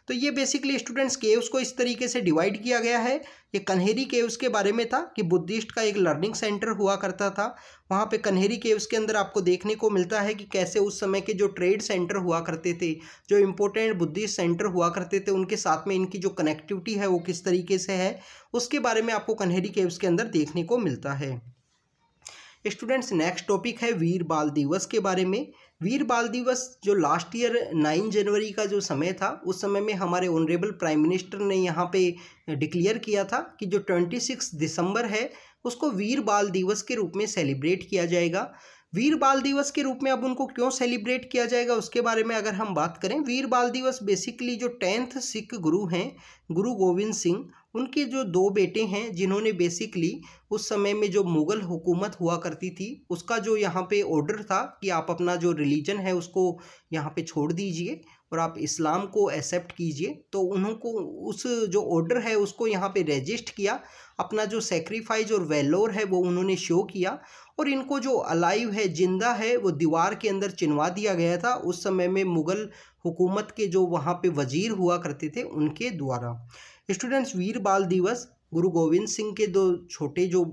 तो ये बेसिकली स्टूडेंट्स केव्स को इस तरीके से डिवाइड किया गया है ये कन्हेरी केव्स के बारे में था कि बुद्धिस्ट का एक लर्निंग सेंटर हुआ करता था वहाँ पे कन्हेरी केव्स के अंदर आपको देखने को मिलता है कि कैसे उस समय के जो ट्रेड सेंटर हुआ करते थे जो इम्पोर्टेंट बुद्धिस्ट सेंटर हुआ करते थे उनके साथ में इनकी जो कनेक्टिविटी है वो किस तरीके से है उसके बारे में आपको कन्हेरी केव्स के अंदर देखने को मिलता है स्टूडेंट्स नेक्स्ट टॉपिक है वीर बाल दिवस के बारे में वीर बाल दिवस जो लास्ट ईयर नाइन जनवरी का जो समय था उस समय में हमारे ऑनरेबल प्राइम मिनिस्टर ने यहाँ पे डिक्लेयर किया था कि जो ट्वेंटी सिक्स दिसंबर है उसको वीर बाल दिवस के रूप में सेलिब्रेट किया जाएगा वीर बाल दिवस के रूप में अब उनको क्यों सेलिब्रेट किया जाएगा उसके बारे में अगर हम बात करें वीर बाल दिवस बेसिकली जो टेंथ सिख गुरु हैं गुरु गोविंद सिंह उनके जो दो बेटे हैं जिन्होंने बेसिकली उस समय में जो मुग़ल हुकूमत हुआ करती थी उसका जो यहाँ पे ऑर्डर था कि आप अपना जो रिलीजन है उसको यहाँ पे छोड़ दीजिए और आप इस्लाम को एक्सेप्ट कीजिए तो को उस जो ऑर्डर है उसको यहाँ पे रजिस्ट किया अपना जो सेक्रीफाइज और वेलोर है वो उन्होंने शो किया और इनको जो अलाइव है जिंदा है वो दीवार के अंदर चिनवा दिया गया था उस समय में मुग़ल हुकूमत के जो वहाँ पे वज़ीर हुआ करते थे उनके द्वारा स्टूडेंट्स वीर बाल दिवस गुरु गोविंद सिंह के दो छोटे जो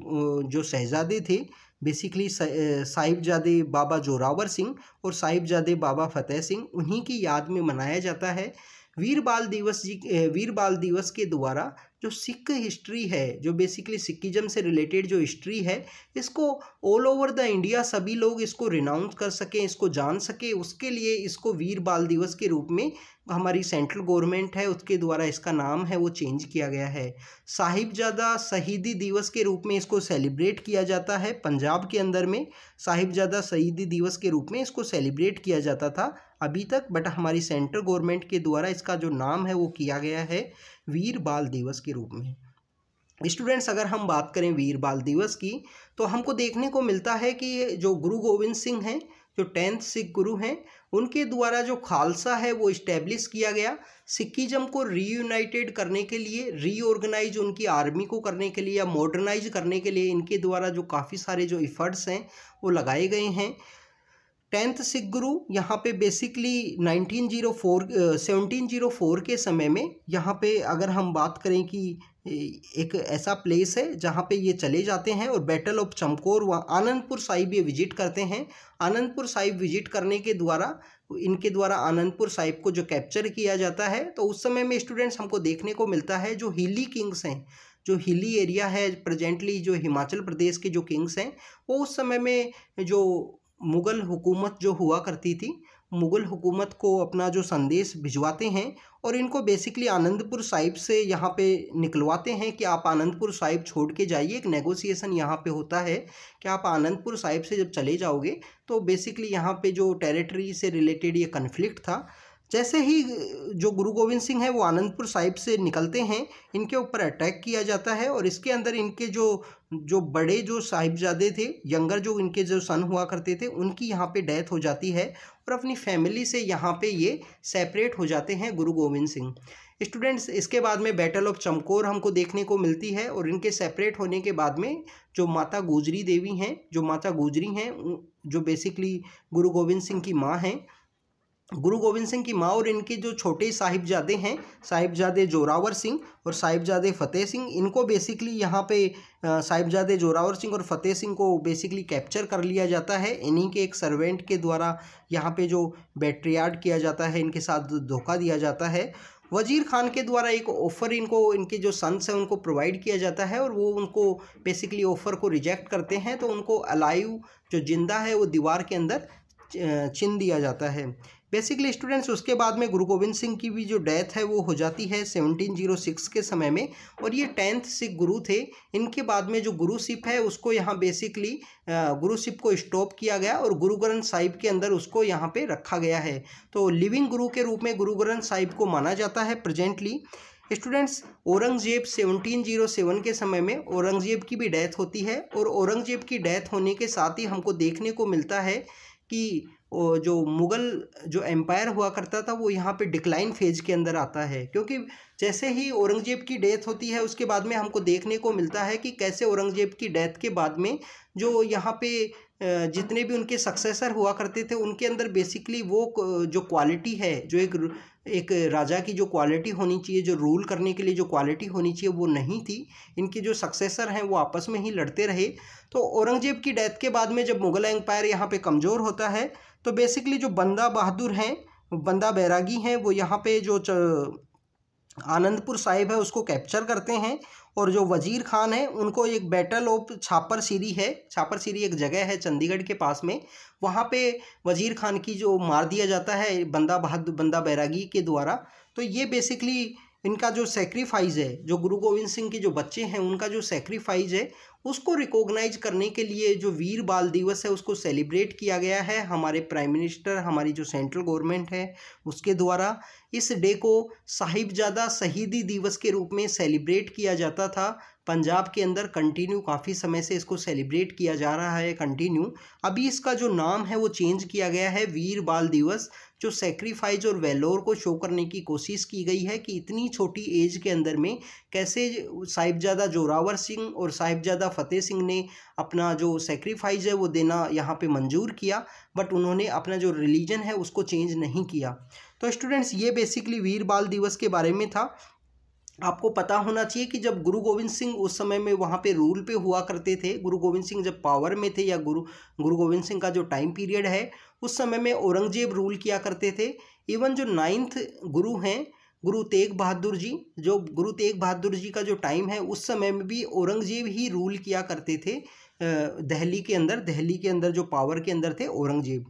जो शहजादे थे बेसिकली साहिबजादे बाबा जोरावर सिंह और साहिबजादे बाबा फतेह सिंह उन्हीं की याद में मनाया जाता है वीर बाल दिवस जी वीर बाल दिवस के द्वारा जो सिख हिस्ट्री है जो बेसिकली सिक्किज़म से रिलेटेड जो हिस्ट्री है इसको ऑल ओवर द इंडिया सभी लोग इसको रिनाउंस कर सकें इसको जान सके उसके लिए इसको वीर बाल दिवस के रूप में हमारी सेंट्रल गवर्नमेंट है उसके द्वारा इसका नाम है वो चेंज किया गया है साहिबजादा शहीदी दिवस के रूप में इसको सेलिब्रेट किया जाता है पंजाब के अंदर में साहिबजादा शहीदी दिवस के रूप में इसको सेलिब्रेट किया जाता था अभी तक बट हमारी सेंट्रल गवर्नमेंट के द्वारा इसका जो नाम है वो किया गया है वीर बाल दिवस के रूप में स्टूडेंट्स अगर हम बात करें वीर बाल दिवस की तो हमको देखने को मिलता है कि जो गुरु गोविंद सिंह हैं जो टेंथ सिख गुरु हैं उनके द्वारा जो खालसा है वो इस्टेब्लिश किया गया सिक्किज़म को रीयूनाइटेड करने के लिए रीऑर्गेनाइज उनकी आर्मी को करने के लिए या मॉडर्नाइज करने के लिए इनके द्वारा जो काफ़ी सारे जो इफ़र्ट्स हैं वो लगाए गए हैं टेंथ सिख गुरु यहाँ पे बेसिकली 1904 1704 के समय में यहाँ पे अगर हम बात करें कि एक ऐसा प्लेस है जहाँ पे ये चले जाते हैं और बैटल ऑफ चमकौर व आनंदपुर साहिब ये विजिट करते हैं आनंदपुर साहिब विजिट करने के द्वारा इनके द्वारा आनंदपुर साहिब को जो कैप्चर किया जाता है तो उस समय में स्टूडेंट्स हमको देखने को मिलता है जो हिली किंग्स हैं जो हिली एरिया है प्रेजेंटली जो हिमाचल प्रदेश के जो किंग्स हैं वो उस समय में जो मुग़ल हुकूमत जो हुआ करती थी मुग़ल हुकूमत को अपना जो संदेश भिजवाते हैं और इनको बेसिकली आनंदपुर साहिब से यहाँ पे निकलवाते हैं कि आप आनंदपुर साहिब छोड़ के जाइए एक नेगोशिएशन यहाँ पे होता है कि आप आनंदपुर साहिब से जब चले जाओगे तो बेसिकली यहाँ पे जो टेरिटरी से रिलेटेड ये कन्फ्लिक्ट था जैसे ही जो गुरु गोविंद सिंह है वो आनंदपुर साहिब से निकलते हैं इनके ऊपर अटैक किया जाता है और इसके अंदर इनके जो जो बड़े जो साहिबजादे थे यंगर जो इनके जो सन हुआ करते थे उनकी यहाँ पे डेथ हो जाती है और अपनी फैमिली से यहाँ पे ये सेपरेट हो जाते हैं गुरु गोविंद सिंह स्टूडेंट्स इसके बाद में बैटल ऑफ चमकोर हमको देखने को मिलती है और इनके सेपरेट होने के बाद में जो माता गुजरी देवी हैं जो माता गुजरी हैं जो बेसिकली गुरु गोविंद सिंह की माँ हैं गुरु गोविंद सिंह की माँ और इनके जो छोटे साहिबजादे हैं साहिबजादे जोरावर सिंह और साहिबजादे फतेह सिंह इनको बेसिकली यहाँ पे साहिबजादे जोरावर सिंह और फतेह सिंह को बेसिकली कैप्चर कर लिया जाता है इन्हीं के एक सर्वेंट के द्वारा यहाँ पे जो बैट्रियाड किया जाता है इनके साथ धोखा दिया जाता है वजीर खान के द्वारा एक ऑफ़र इनको इनके जो सन्स हैं उनको प्रोवाइड किया जाता है और वो उनको बेसिकली ऑफ़र को रिजेक्ट करते हैं तो उनको अलाइव जो जिंदा है वो दीवार के अंदर चिन दिया जाता है बेसिकली स्टूडेंट्स उसके बाद में गुरु गोविंद सिंह की भी जो डेथ है वो हो जाती है 1706 के समय में और ये टेंथ सिख गुरु थे इनके बाद में जो गुरुशिप है उसको यहाँ बेसिकली गुरुशिप को स्टॉप किया गया और गुरु ग्रंथ साहिब के अंदर उसको यहाँ पे रखा गया है तो लिविंग गुरु के रूप में गुरु ग्रंथ साहिब को माना जाता है प्रजेंटली स्टूडेंट्स औरंगज़ेब 1707 के समय में औरंगज़ेब की भी डेथ होती है और औरंगज़ेब की डेथ होने के साथ ही हमको देखने को मिलता है कि जो मुग़ल जो एम्पायर हुआ करता था वो यहाँ पे डिक्लाइन फेज के अंदर आता है क्योंकि जैसे ही औरंगज़ेब की डेथ होती है उसके बाद में हमको देखने को मिलता है कि कैसे औरंगज़ेब की डेथ के बाद में जो यहाँ पे जितने भी उनके सक्सेसर हुआ करते थे उनके अंदर बेसिकली वो जो क्वालिटी है जो एक एक राजा की जो क्वालिटी होनी चाहिए जो रूल करने के लिए जो क्वालिटी होनी चाहिए वो नहीं थी इनके जो सक्सेसर हैं वो आपस में ही लड़ते रहे तो औरंगज़ेब की डेथ के बाद में जब मुग़ल एम्पायर यहाँ पे कमज़ोर होता है तो बेसिकली जो बंदा बहादुर हैं बंदा बैरागी हैं वो यहाँ पे जो आनंदपुर साहिब है उसको कैप्चर करते हैं और जो वजीर खान है उनको एक बैटल ऑफ छापर सीरी है छापर सीरी एक जगह है चंडीगढ़ के पास में वहाँ पे वजीर खान की जो मार दिया जाता है बंदा बहादुर बंदा बैरागी के द्वारा तो ये बेसिकली इनका जो सेक्रीफाइज है जो गुरु गोविंद सिंह के जो बच्चे हैं उनका जो सेक्रीफाइज है उसको रिकॉग्नाइज करने के लिए जो वीर बाल दिवस है उसको सेलिब्रेट किया गया है हमारे प्राइम मिनिस्टर हमारी जो सेंट्रल गवर्नमेंट है उसके द्वारा इस डे को साहिबजादा शहीदी दिवस के रूप में सेलिब्रेट किया जाता था पंजाब के अंदर कंटिन्यू काफ़ी समय से इसको सेलिब्रेट किया जा रहा है कंटिन्यू अभी इसका जो नाम है वो चेंज किया गया है वीर बाल दिवस जो सेक्रीफाइज और वेलोर को शो करने की कोशिश की गई है कि इतनी छोटी एज के अंदर में कैसे साहिबजादा जोरावर सिंह और साहिबजादा फतेह सिंह ने अपना जो सेक्रीफाइज है वो देना यहाँ पे मंजूर किया बट उन्होंने अपना जो रिलीजन है उसको चेंज नहीं किया तो स्टूडेंट्स ये बेसिकली वीर बाल दिवस के बारे में था आपको पता होना चाहिए कि जब गुरु गोविंद सिंह उस समय में वहाँ पे रूल पे हुआ करते थे गुरु गोविंद सिंह जब पावर में थे या गुरु गुरु गोविंद सिंह का जो टाइम पीरियड है उस समय में औरंगजेब रूल किया करते थे इवन जो नाइन्थ गुरु हैं गुरु तेग बहादुर जी जो गुरु तेग बहादुर जी का जो टाइम है उस समय में भी औरंगजेब ही रूल किया करते थे दहली के अंदर दहली के अंदर जो पावर के अंदर थे औरंगजेब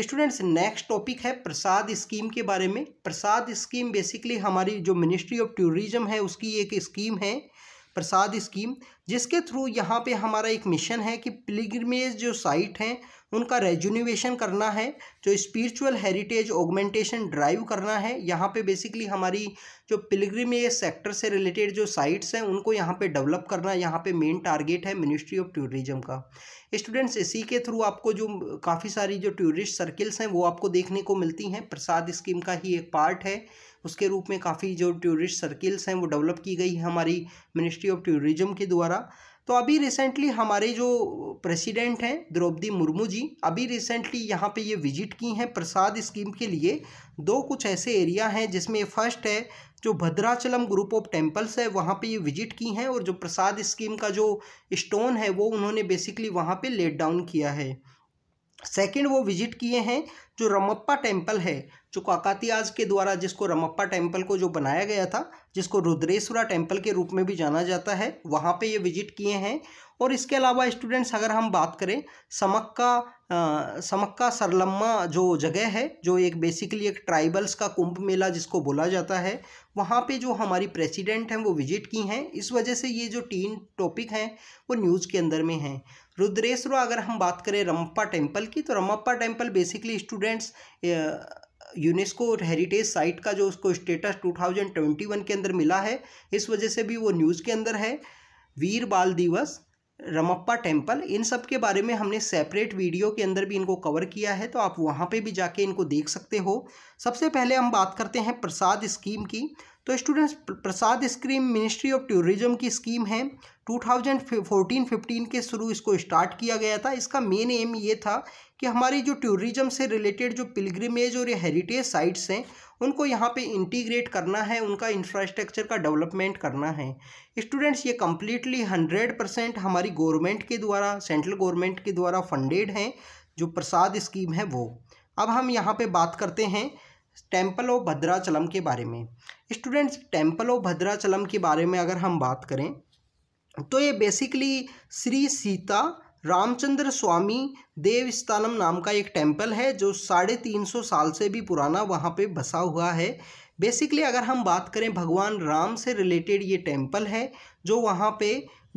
स्टूडेंट्स नेक्स्ट टॉपिक है प्रसाद स्कीम के बारे में प्रसाद स्कीम बेसिकली हमारी जो मिनिस्ट्री ऑफ टूरिज्म है उसकी एक स्कीम है प्रसाद स्कीम जिसके थ्रू यहाँ पे हमारा एक मिशन है कि पिलग्रमेज जो साइट हैं उनका रेजुनिवेशन करना है जो स्पिरिचुअल हेरिटेज ऑगमेंटेशन ड्राइव करना है यहाँ पे बेसिकली हमारी जो पिलग्रिमेज सेक्टर से रिलेटेड जो साइट्स हैं उनको यहाँ पे डेवलप करना यहाँ पे मेन टारगेट है मिनिस्ट्री ऑफ टूरिज्म का स्टूडेंट्स इसी के थ्रू आपको जो काफ़ी सारी जो टूरिस्ट सर्किल्स हैं वो आपको देखने को मिलती हैं प्रसाद स्कीम का ही एक पार्ट है उसके रूप में काफ़ी जो टूरिस्ट सर्किल्स हैं वो डेवलप की गई है हमारी मिनिस्ट्री ऑफ टूरिज्म के द्वारा तो अभी रिसेंटली हमारे जो प्रेसिडेंट हैं द्रौपदी मुर्मू जी अभी रिसेंटली यहाँ पे ये विजिट की हैं प्रसाद स्कीम के लिए दो कुछ ऐसे एरिया हैं जिसमें फर्स्ट है जो भद्राचलम ग्रुप ऑफ टेम्पल्स है वहाँ पे ये विजिट की हैं और जो प्रसाद स्कीम का जो स्टोन है वो उन्होंने बेसिकली वहाँ पे लेट डाउन किया है सेकंड वो विजिट किए हैं जो रमप्पा टेम्पल है जो काकातियाज के द्वारा जिसको रमप्पा टेम्पल को जो बनाया गया था जिसको रुद्रेश्वरा टेम्पल के रूप में भी जाना जाता है वहाँ पे ये विजिट किए हैं और इसके अलावा स्टूडेंट्स अगर हम बात करें समक्का समक्का सरलम्मा जो जगह है जो एक बेसिकली एक ट्राइबल्स का कुंभ मेला जिसको बोला जाता है वहाँ पे जो हमारी प्रेसिडेंट हैं वो विजिट की हैं इस वजह से ये जो तीन टॉपिक हैं वो न्यूज़ के अंदर में हैं रुद्रेश्वर अगर हम बात करें रमप्पा टेम्पल की तो Ramappa temple basically students UNESCO heritage site का जो उसको स्टेटस 2021 के अंदर मिला है इस वजह से भी वो न्यूज़ के अंदर है वीर बाल दिवस रमप्पा टेम्पल इन सब के बारे में हमने सेपरेट वीडियो के अंदर भी इनको कवर किया है तो आप वहाँ पे भी जाके इनको देख सकते हो सबसे पहले हम बात करते हैं प्रसाद स्कीम की तो students Prasad scheme ministry of tourism की स्कीम है 2014-15 के शुरू इसको स्टार्ट किया गया था इसका मेन एम ये था कि हमारी जो टूरिज्म से रिलेटेड जो पिलग्रिमेज और ये हेरिटेज साइट्स हैं उनको यहाँ पे इंटीग्रेट करना है उनका इंफ्रास्ट्रक्चर का डेवलपमेंट करना है स्टूडेंट्स ये कम्प्लीटली हंड्रेड परसेंट हमारी गवर्नमेंट के द्वारा सेंट्रल गवर्नमेंट के द्वारा फंडेड हैं जो प्रसाद स्कीम है वो अब हम यहाँ पर बात करते हैं टेम्पल ऑफ भद्राचलम के बारे में स्टूडेंट्स टेम्पल ऑफ भद्राचलम के बारे में अगर हम बात करें तो ये बेसिकली श्री सीता रामचंद्र स्वामी देवस्थानम नाम का एक टेम्पल है जो साढ़े तीन सौ साल से भी पुराना वहाँ पे बसा हुआ है बेसिकली अगर हम बात करें भगवान राम से रिलेटेड ये टेम्पल है जो वहाँ पे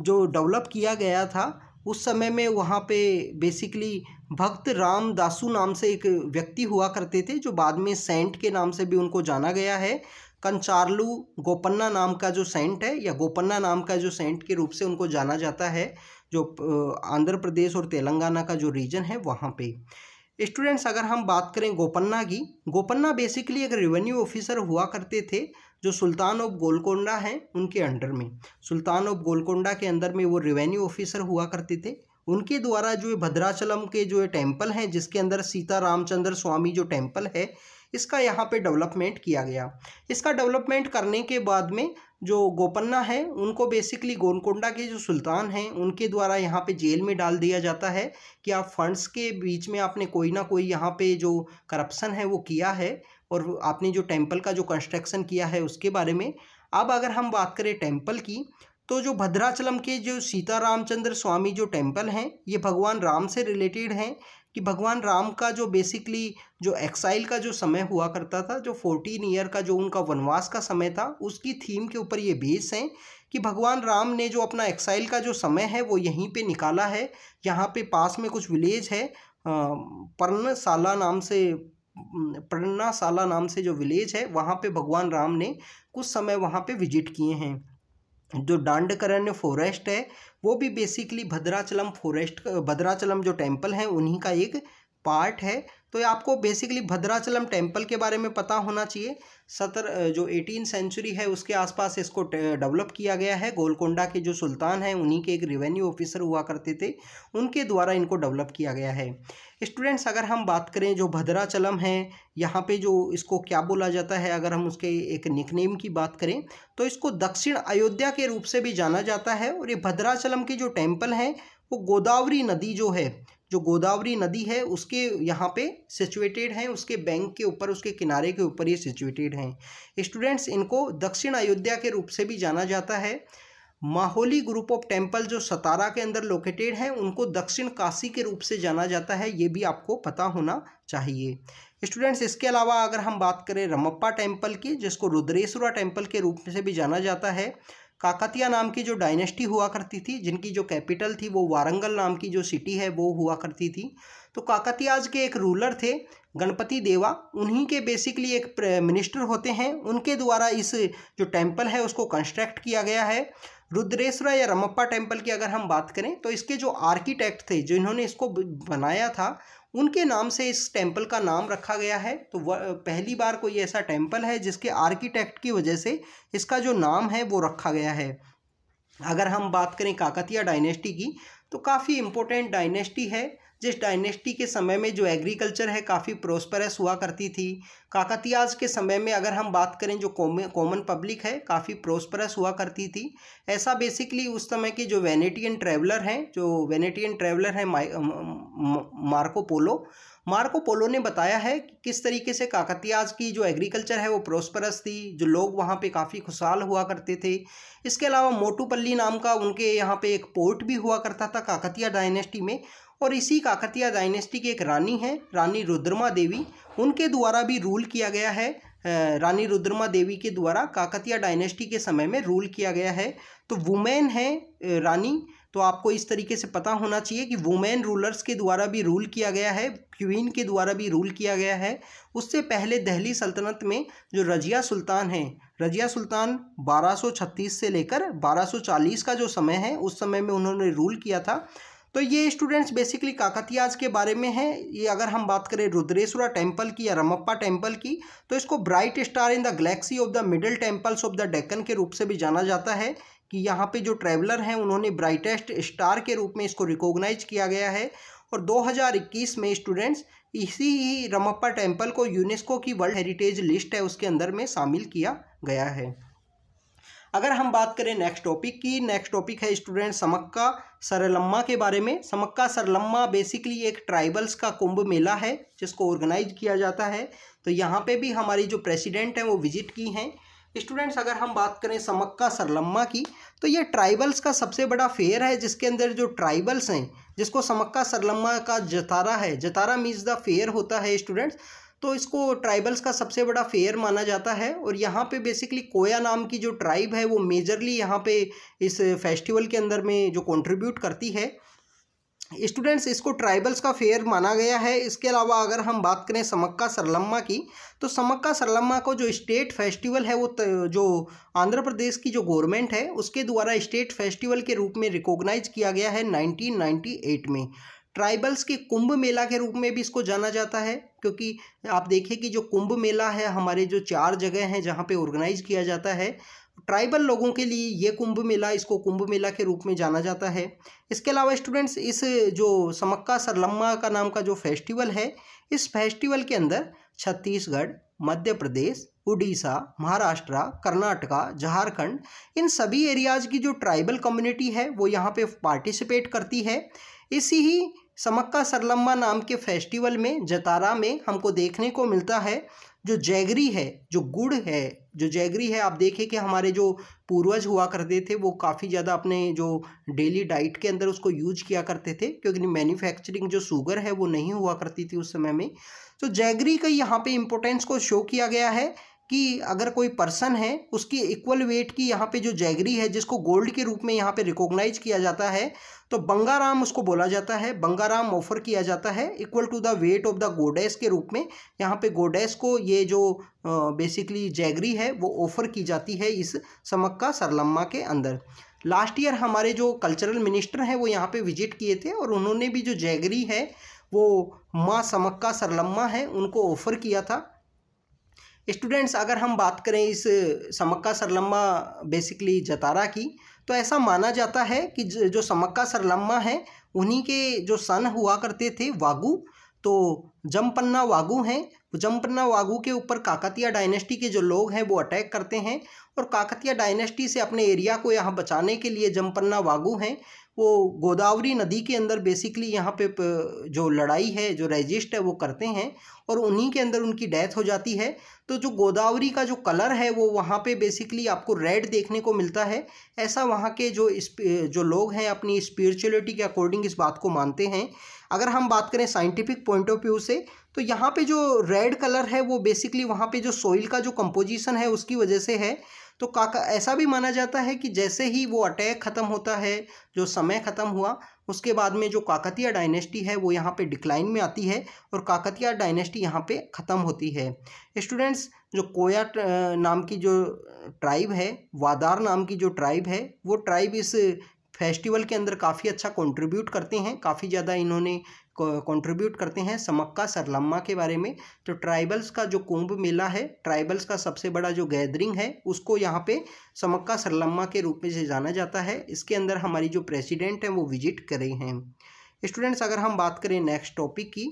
जो डेवलप किया गया था उस समय में वहाँ पे बेसिकली भक्त राम दासू नाम से एक व्यक्ति हुआ करते थे जो बाद में सेंट के नाम से भी उनको जाना गया है कंचारलू गोपन्ना नाम का जो सेंट है या गोपन्ना नाम का जो सेंट के रूप से उनको जाना जाता है जो आंध्र प्रदेश और तेलंगाना का जो रीजन है वहाँ पे स्टूडेंट्स अगर हम बात करें गोपन्ना की गोपन्ना बेसिकली एक रेवेन्यू ऑफिसर हुआ करते थे जो सुल्तान ऑफ गोलकोंडा हैं उनके अंडर में सुल्तान ऑफ गोलकोंडा के अंदर में वो रेवेन्यू ऑफिसर हुआ करते थे उनके द्वारा जो भद्राचलम के जो टेम्पल हैं जिसके अंदर सीता रामचंद्र स्वामी जो टेम्पल है इसका यहाँ पे डेवलपमेंट किया गया इसका डेवलपमेंट करने के बाद में जो गोपन्ना है उनको बेसिकली गोलकोंडा के जो सुल्तान हैं उनके द्वारा यहाँ पे जेल में डाल दिया जाता है कि आप फंड्स के बीच में आपने कोई ना कोई यहाँ पे जो करप्शन है वो किया है और आपने जो टेम्पल का जो कंस्ट्रक्शन किया है उसके बारे में अब अगर हम बात करें टेम्पल की तो जो भद्राचलम के जो सीता रामचंद्र स्वामी जो टेम्पल हैं ये भगवान राम से रिलेटेड हैं कि भगवान राम का जो बेसिकली जो एक्साइल का जो समय हुआ करता था जो फोर्टीन ईयर का जो उनका वनवास का समय था उसकी थीम के ऊपर ये बेस हैं कि भगवान राम ने जो अपना एक्साइल का जो समय है वो यहीं पे निकाला है यहाँ पे पास में कुछ विलेज है पर्णशाला नाम से पर्णाशाला नाम से जो विलेज है वहाँ पे भगवान राम ने कुछ समय वहाँ पे विजिट किए हैं जो डांडकरण्य फॉरेस्ट है वो भी बेसिकली भद्राचलम फॉरेस्ट भद्राचलम जो टेम्पल है उन्हीं का एक पार्ट है तो आपको बेसिकली भद्राचलम टेम्पल के बारे में पता होना चाहिए सतर जो एटीन सेंचुरी है उसके आसपास इसको डेवलप किया गया है गोलकोंडा के जो सुल्तान हैं उन्हीं के एक रिवेन्यू ऑफिसर हुआ करते थे उनके द्वारा इनको डेवलप किया गया है स्टूडेंट्स अगर हम बात करें जो भद्राचलम है यहाँ पे जो इसको क्या बोला जाता है अगर हम उसके एक निकनेम की बात करें तो इसको दक्षिण अयोध्या के रूप से भी जाना जाता है और ये भद्राचलम के जो टेम्पल हैं वो गोदावरी नदी जो है जो गोदावरी नदी है उसके यहाँ पे सिचुएटेड हैं उसके बैंक के ऊपर उसके किनारे के ऊपर ये सिचुएटेड हैं स्टूडेंट्स इनको दक्षिण अयोध्या के रूप से भी जाना जाता है माहौली ग्रुप ऑफ टेम्पल जो सतारा के अंदर लोकेटेड हैं उनको दक्षिण काशी के रूप से जाना जाता है ये भी आपको पता होना चाहिए स्टूडेंट्स इसके अलावा अगर हम बात करें रमप्पा टेम्पल की जिसको रुद्रेश्वरा टेम्पल के रूप से भी जाना जाता है काकतिया नाम की जो डायनेस्टी हुआ करती थी जिनकी जो कैपिटल थी वो वारंगल नाम की जो सिटी है वो हुआ करती थी तो काकतियाज के एक रूलर थे गणपति देवा उन्हीं के बेसिकली एक मिनिस्टर होते हैं उनके द्वारा इस जो टेम्पल है उसको कंस्ट्रक्ट किया गया है रुद्रेश्वर या रमप्पा टेम्पल की अगर हम बात करें तो इसके जो आर्किटेक्ट थे जिन्होंने इसको बनाया था उनके नाम से इस टेम्पल का नाम रखा गया है तो पहली बार कोई ऐसा टेम्पल है जिसके आर्किटेक्ट की वजह से इसका जो नाम है वो रखा गया है अगर हम बात करें काकतिया डायनेस्टी की तो काफ़ी इम्पोर्टेंट डायनेस्टी है जिस डायनेस्टी के समय में जो एग्रीकल्चर है काफ़ी प्रोस्परस हुआ करती थी काकतियाज के समय में अगर हम बात करें जो कॉमन पब्लिक है काफ़ी प्रोस्परस हुआ करती थी ऐसा बेसिकली उस समय के जो वेनेटियन ट्रैवलर हैं जो वेनेटियन ट्रैवलर हैं मार्को पोलो मार्को पोलो ने बताया है कि किस तरीके से काकतियाज की जो एग्रीकल्चर है वो प्रोस्परस थी जो लोग वहाँ पे काफ़ी खुशहाल हुआ करते थे इसके अलावा मोटूपल्ली नाम का उनके यहाँ पे एक पोर्ट भी हुआ करता था काकतिया डायनेस्टी में और इसी काकतिया डायनेस्टी की एक रानी है रानी रुद्रमा देवी उनके द्वारा भी रूल किया गया है रानी रुद्रमा देवी के द्वारा काकतिया डायनेस्टी के समय में रूल किया गया है तो वुमेन है रानी तो आपको इस तरीके से पता होना चाहिए कि वुमेन रूलर्स के द्वारा भी रूल किया गया है क्वीन के द्वारा भी रूल किया गया है उससे पहले दहली सल्तनत में जो रजिया सुल्तान हैं रजिया सुल्तान 1236 से लेकर 1240 का जो समय है उस समय में उन्होंने रूल किया था तो ये स्टूडेंट्स बेसिकली काकतियाज के बारे में है ये अगर हम बात करें रुद्रेश्वरा टेम्पल की या रमप्पा टेम्पल की तो इसको bright star in the galaxy of the middle temples of the Deccan के रूप से भी जाना जाता है कि यहाँ पे जो ट्रैवलर हैं उन्होंने ब्राइटेस्ट स्टार के रूप में इसको रिकॉग्नाइज किया गया है और 2021 में स्टूडेंट्स इसी ही रमप्पा टेम्पल को यूनेस्को की वर्ल्ड हेरिटेज लिस्ट है उसके अंदर में शामिल किया गया है अगर हम बात करें नेक्स्ट टॉपिक की नेक्स्ट टॉपिक है स्टूडेंट समक्का सरलम्मा के बारे में समक्का सरलम्मा बेसिकली एक ट्राइबल्स का कुंभ मेला है जिसको ऑर्गेनाइज किया जाता है तो यहाँ पे भी हमारी जो प्रेसिडेंट हैं वो विजिट की हैं स्टूडेंट्स अगर हम बात करें समक्का सरलम्मा की तो ये ट्राइबल्स का सबसे बड़ा फेयर है जिसके अंदर जो ट्राइबल्स हैं जिसको समक्का सरलम्मा का जतारा है जतारा मीन्स द फेयर होता है स्टूडेंट्स तो इसको ट्राइबल्स का सबसे बड़ा फेयर माना जाता है और यहाँ पे बेसिकली कोया नाम की जो ट्राइब है वो मेजरली यहाँ पे इस फेस्टिवल के अंदर में जो कंट्रीब्यूट करती है स्टूडेंट्स इसको ट्राइबल्स का फेयर माना गया है इसके अलावा अगर हम बात करें समक्का सरलम्मा की तो समक्का सरलम्मा को जो स्टेट फेस्टिवल है वो जो आंध्र प्रदेश की जो गवर्नमेंट है उसके द्वारा स्टेट फेस्टिवल के रूप में रिकॉग्नाइज किया गया है 1998 में ट्राइबल्स के कुंभ मेला के रूप में भी इसको जाना जाता है क्योंकि आप देखें कि जो कुंभ मेला है हमारे जो चार जगह हैं जहाँ पे ऑर्गेनाइज किया जाता है ट्राइबल लोगों के लिए ये कुंभ मेला इसको कुंभ मेला के रूप में जाना जाता है इसके अलावा स्टूडेंट्स इस जो समक्का सरलम्मा का नाम का जो फेस्टिवल है इस फेस्टिवल के अंदर छत्तीसगढ़ मध्य प्रदेश उड़ीसा महाराष्ट्र कर्नाटका झारखंड इन सभी एरियाज़ की जो ट्राइबल कम्युनिटी है वो यहाँ पे पार्टिसिपेट करती है इसी ही समक्का सरलम्मा नाम के फेस्टिवल में जतारा में हमको देखने को मिलता है जो जैगरी है जो गुड़ है जो जैगरी है आप देखें कि हमारे जो पूर्वज हुआ करते थे वो काफ़ी ज़्यादा अपने जो डेली डाइट के अंदर उसको यूज किया करते थे क्योंकि मैन्युफैक्चरिंग जो शुगर है वो नहीं हुआ करती थी उस समय में तो जैगरी का यहाँ पे इम्पोर्टेंस को शो किया गया है कि अगर कोई पर्सन है उसकी इक्वल वेट की यहाँ पे जो जैगरी है जिसको गोल्ड के रूप में यहाँ पे रिकॉग्नाइज किया जाता है तो बंगाराम उसको बोला जाता है बंगाराम ऑफर किया जाता है equal to the weight of the goddess के रूप में यहाँ पे गोडेस को ये जो बेसिकली जैगरी है वो ऑफर की जाती है इस समक्का सरलम्मा के अंदर लास्ट ईयर हमारे जो कल्चरल मिनिस्टर हैं वो यहाँ पर विजिट किए थे और उन्होंने भी जो जैगरी है वो माँ समक्का सरलम्मा है उनको ऑफ़र किया था स्टूडेंट्स अगर हम बात करें इस समक्का सरलम्मा बेसिकली जतारा की तो ऐसा माना जाता है कि जो समक्का सरलम्मा है उन्हीं के जो सन हुआ करते थे वागु तो जमपन्ना वागु हैं जमपन्ना वागु के ऊपर काकतिया डायनेस्टी के जो लोग हैं वो अटैक करते हैं और काकतिया डायनेस्टी से अपने एरिया को यहाँ बचाने के लिए जमपन्ना वागू हैं वो गोदावरी नदी के अंदर बेसिकली यहाँ पे जो लड़ाई है जो रेजिस्ट है वो करते हैं और उन्हीं के अंदर उनकी डेथ हो जाती है तो जो गोदावरी का जो कलर है वो वहाँ पे बेसिकली आपको रेड देखने को मिलता है ऐसा वहाँ के जो जो लोग हैं अपनी स्पिरिचुअलिटी के अकॉर्डिंग इस बात को मानते हैं अगर हम बात करें साइंटिफिक पॉइंट ऑफ व्यू से तो यहाँ पे जो रेड कलर है वो बेसिकली वहाँ पे जो सॉइल का जो कंपोजिशन है उसकी वजह से है तो काका ऐसा भी माना जाता है कि जैसे ही वो अटैक ख़त्म होता है जो समय ख़त्म हुआ उसके बाद में जो काकतिया डायनेस्टी है वो यहाँ पे डिक्लाइन में आती है और काकतिया डायनेस्टी यहाँ पे ख़त्म होती है स्टूडेंट्स जो कोया नाम की जो ट्राइब है वादार नाम की जो ट्राइब है वो ट्राइब इस फेस्टिवल के अंदर काफ़ी अच्छा कंट्रीब्यूट करते हैं काफ़ी ज़्यादा इन्होंने कंट्रीब्यूट करते हैं समक्का सरलम्मा के बारे में तो ट्राइबल्स का जो कुंभ मेला है ट्राइबल्स का सबसे बड़ा जो गैदरिंग है उसको यहाँ पे समक्का सरलम्मा के रूप में से जाना जाता है इसके अंदर हमारी जो प्रेसिडेंट हैं वो विजिट करे हैं स्टूडेंट्स अगर हम बात करें नेक्स्ट टॉपिक की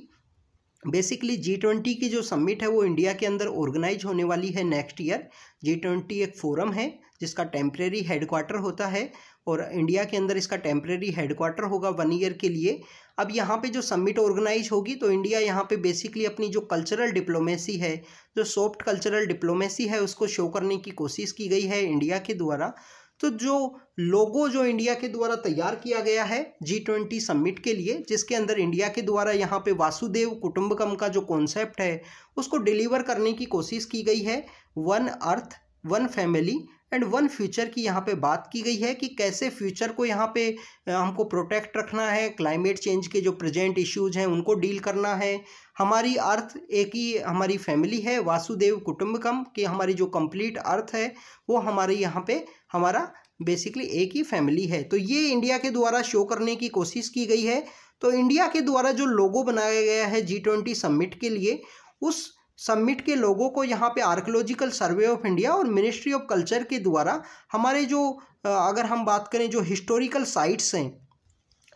बेसिकली जी ट्वेंटी की जो समिट है वो इंडिया के अंदर ऑर्गेनाइज होने वाली है नेक्स्ट ईयर जी ट्वेंटी एक फोरम है जिसका टेम्प्रेरी हेडक्वार्टर होता है और इंडिया के अंदर इसका टेम्प्रेरी हेडक्वार्टर होगा वन ईयर के लिए अब यहाँ पे जो समिट ऑर्गेनाइज होगी तो इंडिया यहाँ पे बेसिकली अपनी जो कल्चरल डिप्लोमेसी है जो सॉफ्ट कल्चरल डिप्लोमेसी है उसको शो करने की कोशिश की गई है इंडिया के द्वारा तो जो लोगो जो इंडिया के द्वारा तैयार किया गया है जी ट्वेंटी समिट के लिए जिसके अंदर इंडिया के द्वारा यहाँ पे वासुदेव कुटुंबकम का जो कॉन्सेप्ट है उसको डिलीवर करने की कोशिश की गई है one earth one family and one future की यहाँ पे बात की गई है कि कैसे फ्यूचर को यहाँ पे हमको प्रोटेक्ट रखना है क्लाइमेट चेंज के जो प्रेजेंट इश्यूज हैं उनको डील करना है हमारी अर्थ एक ही हमारी फैमिली है वासुदेव कुटुम्बकम कि हमारी जो कंप्लीट अर्थ है वो हमारे यहाँ पे हमारा बेसिकली एक ही फैमिली है तो ये इंडिया के द्वारा शो करने की कोशिश की गई है तो इंडिया के द्वारा जो लोगो बनाया गया है जी ट्वेंटी सम्मिट के लिए उस सबमिट के लोगों को यहाँ पे आर्कोलॉजिकल सर्वे ऑफ इंडिया और मिनिस्ट्री ऑफ कल्चर के द्वारा हमारे जो अगर हम बात करें जो हिस्टोरिकल साइट्स हैं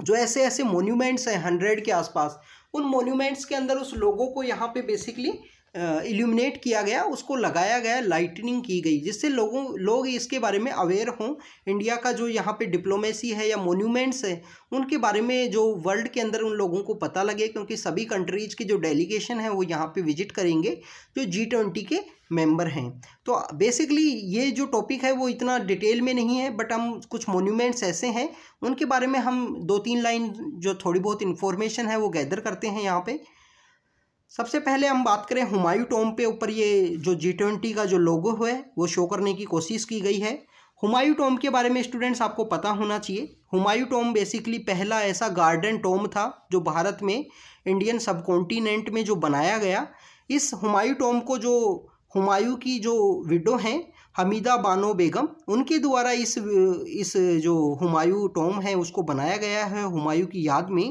जो ऐसे ऐसे मोन्यूमेंट्स हैं हंड्रेड के आसपास उन मोन्यूमेंट्स के अंदर उस लोगों को यहाँ पे बेसिकली इल्यूमिनेट किया गया उसको लगाया गया लाइटनिंग की गई जिससे लोगों लोग इसके बारे में अवेयर हों इंडिया का जो यहाँ पे डिप्लोमेसी है या मोन्यूमेंट्स है उनके बारे में जो वर्ल्ड के अंदर उन लोगों को पता लगे क्योंकि सभी कंट्रीज़ की जो डेलीगेशन है वो यहाँ पे विजिट करेंगे जो जी ट्वेंटी के मेंबर हैं तो बेसिकली ये जो टॉपिक है वो इतना डिटेल में नहीं है बट हम कुछ मोन्यूमेंट्स ऐसे हैं उनके बारे में हम दो तीन लाइन जो थोड़ी बहुत इन्फॉर्मेशन है वो गैदर करते हैं यहाँ पर सबसे पहले हम बात करें हुमायूं टोम पे ऊपर ये जो जी ट्वेंटी का जो लोगो है वो शो करने की कोशिश की गई है हुमायूं टोम के बारे में स्टूडेंट्स आपको पता होना चाहिए हुमायूं टोम बेसिकली पहला ऐसा गार्डन टोम था जो भारत में इंडियन सब कॉन्टिनेंट में जो बनाया गया इस हुमायूं टोम को जो हुमायूं की जो विडो हैं हमीदा बानो बेगम उनके द्वारा इस इस जो हुमायूं टोम है उसको बनाया गया है हुमायूं की याद में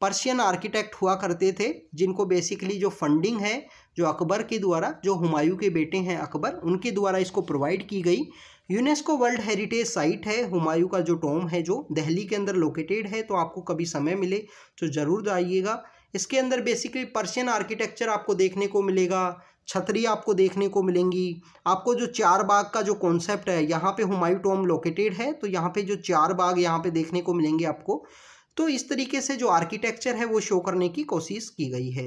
पर्शियन आर्किटेक्ट हुआ करते थे जिनको बेसिकली जो फंडिंग है जो अकबर के द्वारा जो हुमायूं के बेटे हैं अकबर उनके द्वारा इसको प्रोवाइड की गई यूनेस्को वर्ल्ड हेरिटेज साइट है हुमायूं का जो टोम है जो दिल्ली के अंदर लोकेटेड है तो आपको कभी समय मिले तो ज़रूर जाइएगा इसके अंदर बेसिकली पर्शियन आर्किटेक्चर आपको देखने को मिलेगा छतरी आपको देखने को मिलेंगी आपको जो चार बाग का जो कॉन्सेप्ट है यहाँ पे हुमायूं टोम लोकेटेड है तो यहाँ पे जो चार बाग यहाँ पे देखने को मिलेंगे आपको तो इस तरीके से जो आर्किटेक्चर है वो शो करने की कोशिश की गई है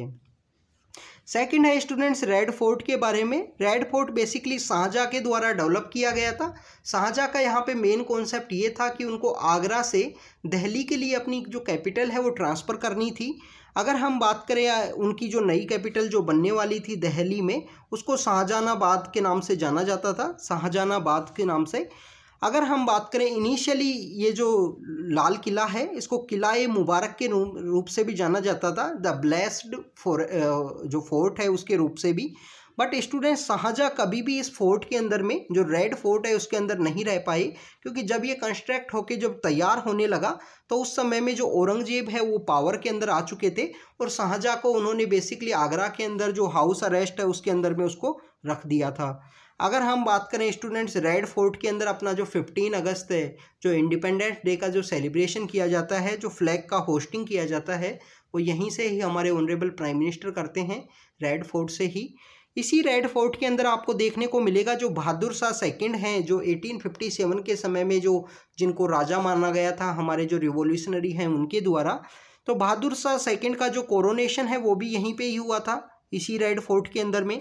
सेकंड है स्टूडेंट्स रेड फोर्ट के बारे में रेड फोर्ट बेसिकली शाहजहाँ के द्वारा डेवलप किया गया था शाहजहाँ का यहाँ पे मेन कॉन्सेप्ट ये था कि उनको आगरा से दिल्ली के लिए अपनी जो कैपिटल है वो ट्रांसफ़र करनी थी अगर हम बात करें उनकी जो नई कैपिटल जो बनने वाली थी दिल्ली में उसको शाहजहानाबाद के नाम से जाना जाता था शाहजहानाबाद के नाम से अगर हम बात करें इनिशियली ये जो लाल किला है इसको किला ए मुबारक के रूप से भी जाना जाता था द ब्लेस्ड फोर जो फोर्ट है उसके रूप से भी बट स्टूडेंट शाहजहाँ कभी भी इस फोर्ट के अंदर में जो रेड फोर्ट है उसके अंदर नहीं रह पाए क्योंकि जब ये कंस्ट्रक्ट होके जब तैयार होने लगा तो उस समय में जो औरंगजेब है वो पावर के अंदर आ चुके थे और शाहजहाँ को उन्होंने बेसिकली आगरा के अंदर जो हाउस अरेस्ट है उसके अंदर में उसको रख दिया था अगर हम बात करें स्टूडेंट्स रेड फोर्ट के अंदर अपना जो 15 अगस्त है जो इंडिपेंडेंस डे का जो सेलिब्रेशन किया जाता है जो फ्लैग का होस्टिंग किया जाता है वो यहीं से ही हमारे ऑनरेबल प्राइम मिनिस्टर करते हैं रेड फोर्ट से ही इसी रेड फोर्ट के अंदर आपको देखने को मिलेगा जो बहादुर शाह सेकेंड हैं जो 1857 के समय में जो जिनको राजा माना गया था हमारे जो रिवोल्यूशनरी हैं उनके द्वारा तो बहादुर शाह सेकेंड का जो कोरोनेशन है वो भी यहीं पे ही हुआ था इसी रेड फोर्ट के अंदर में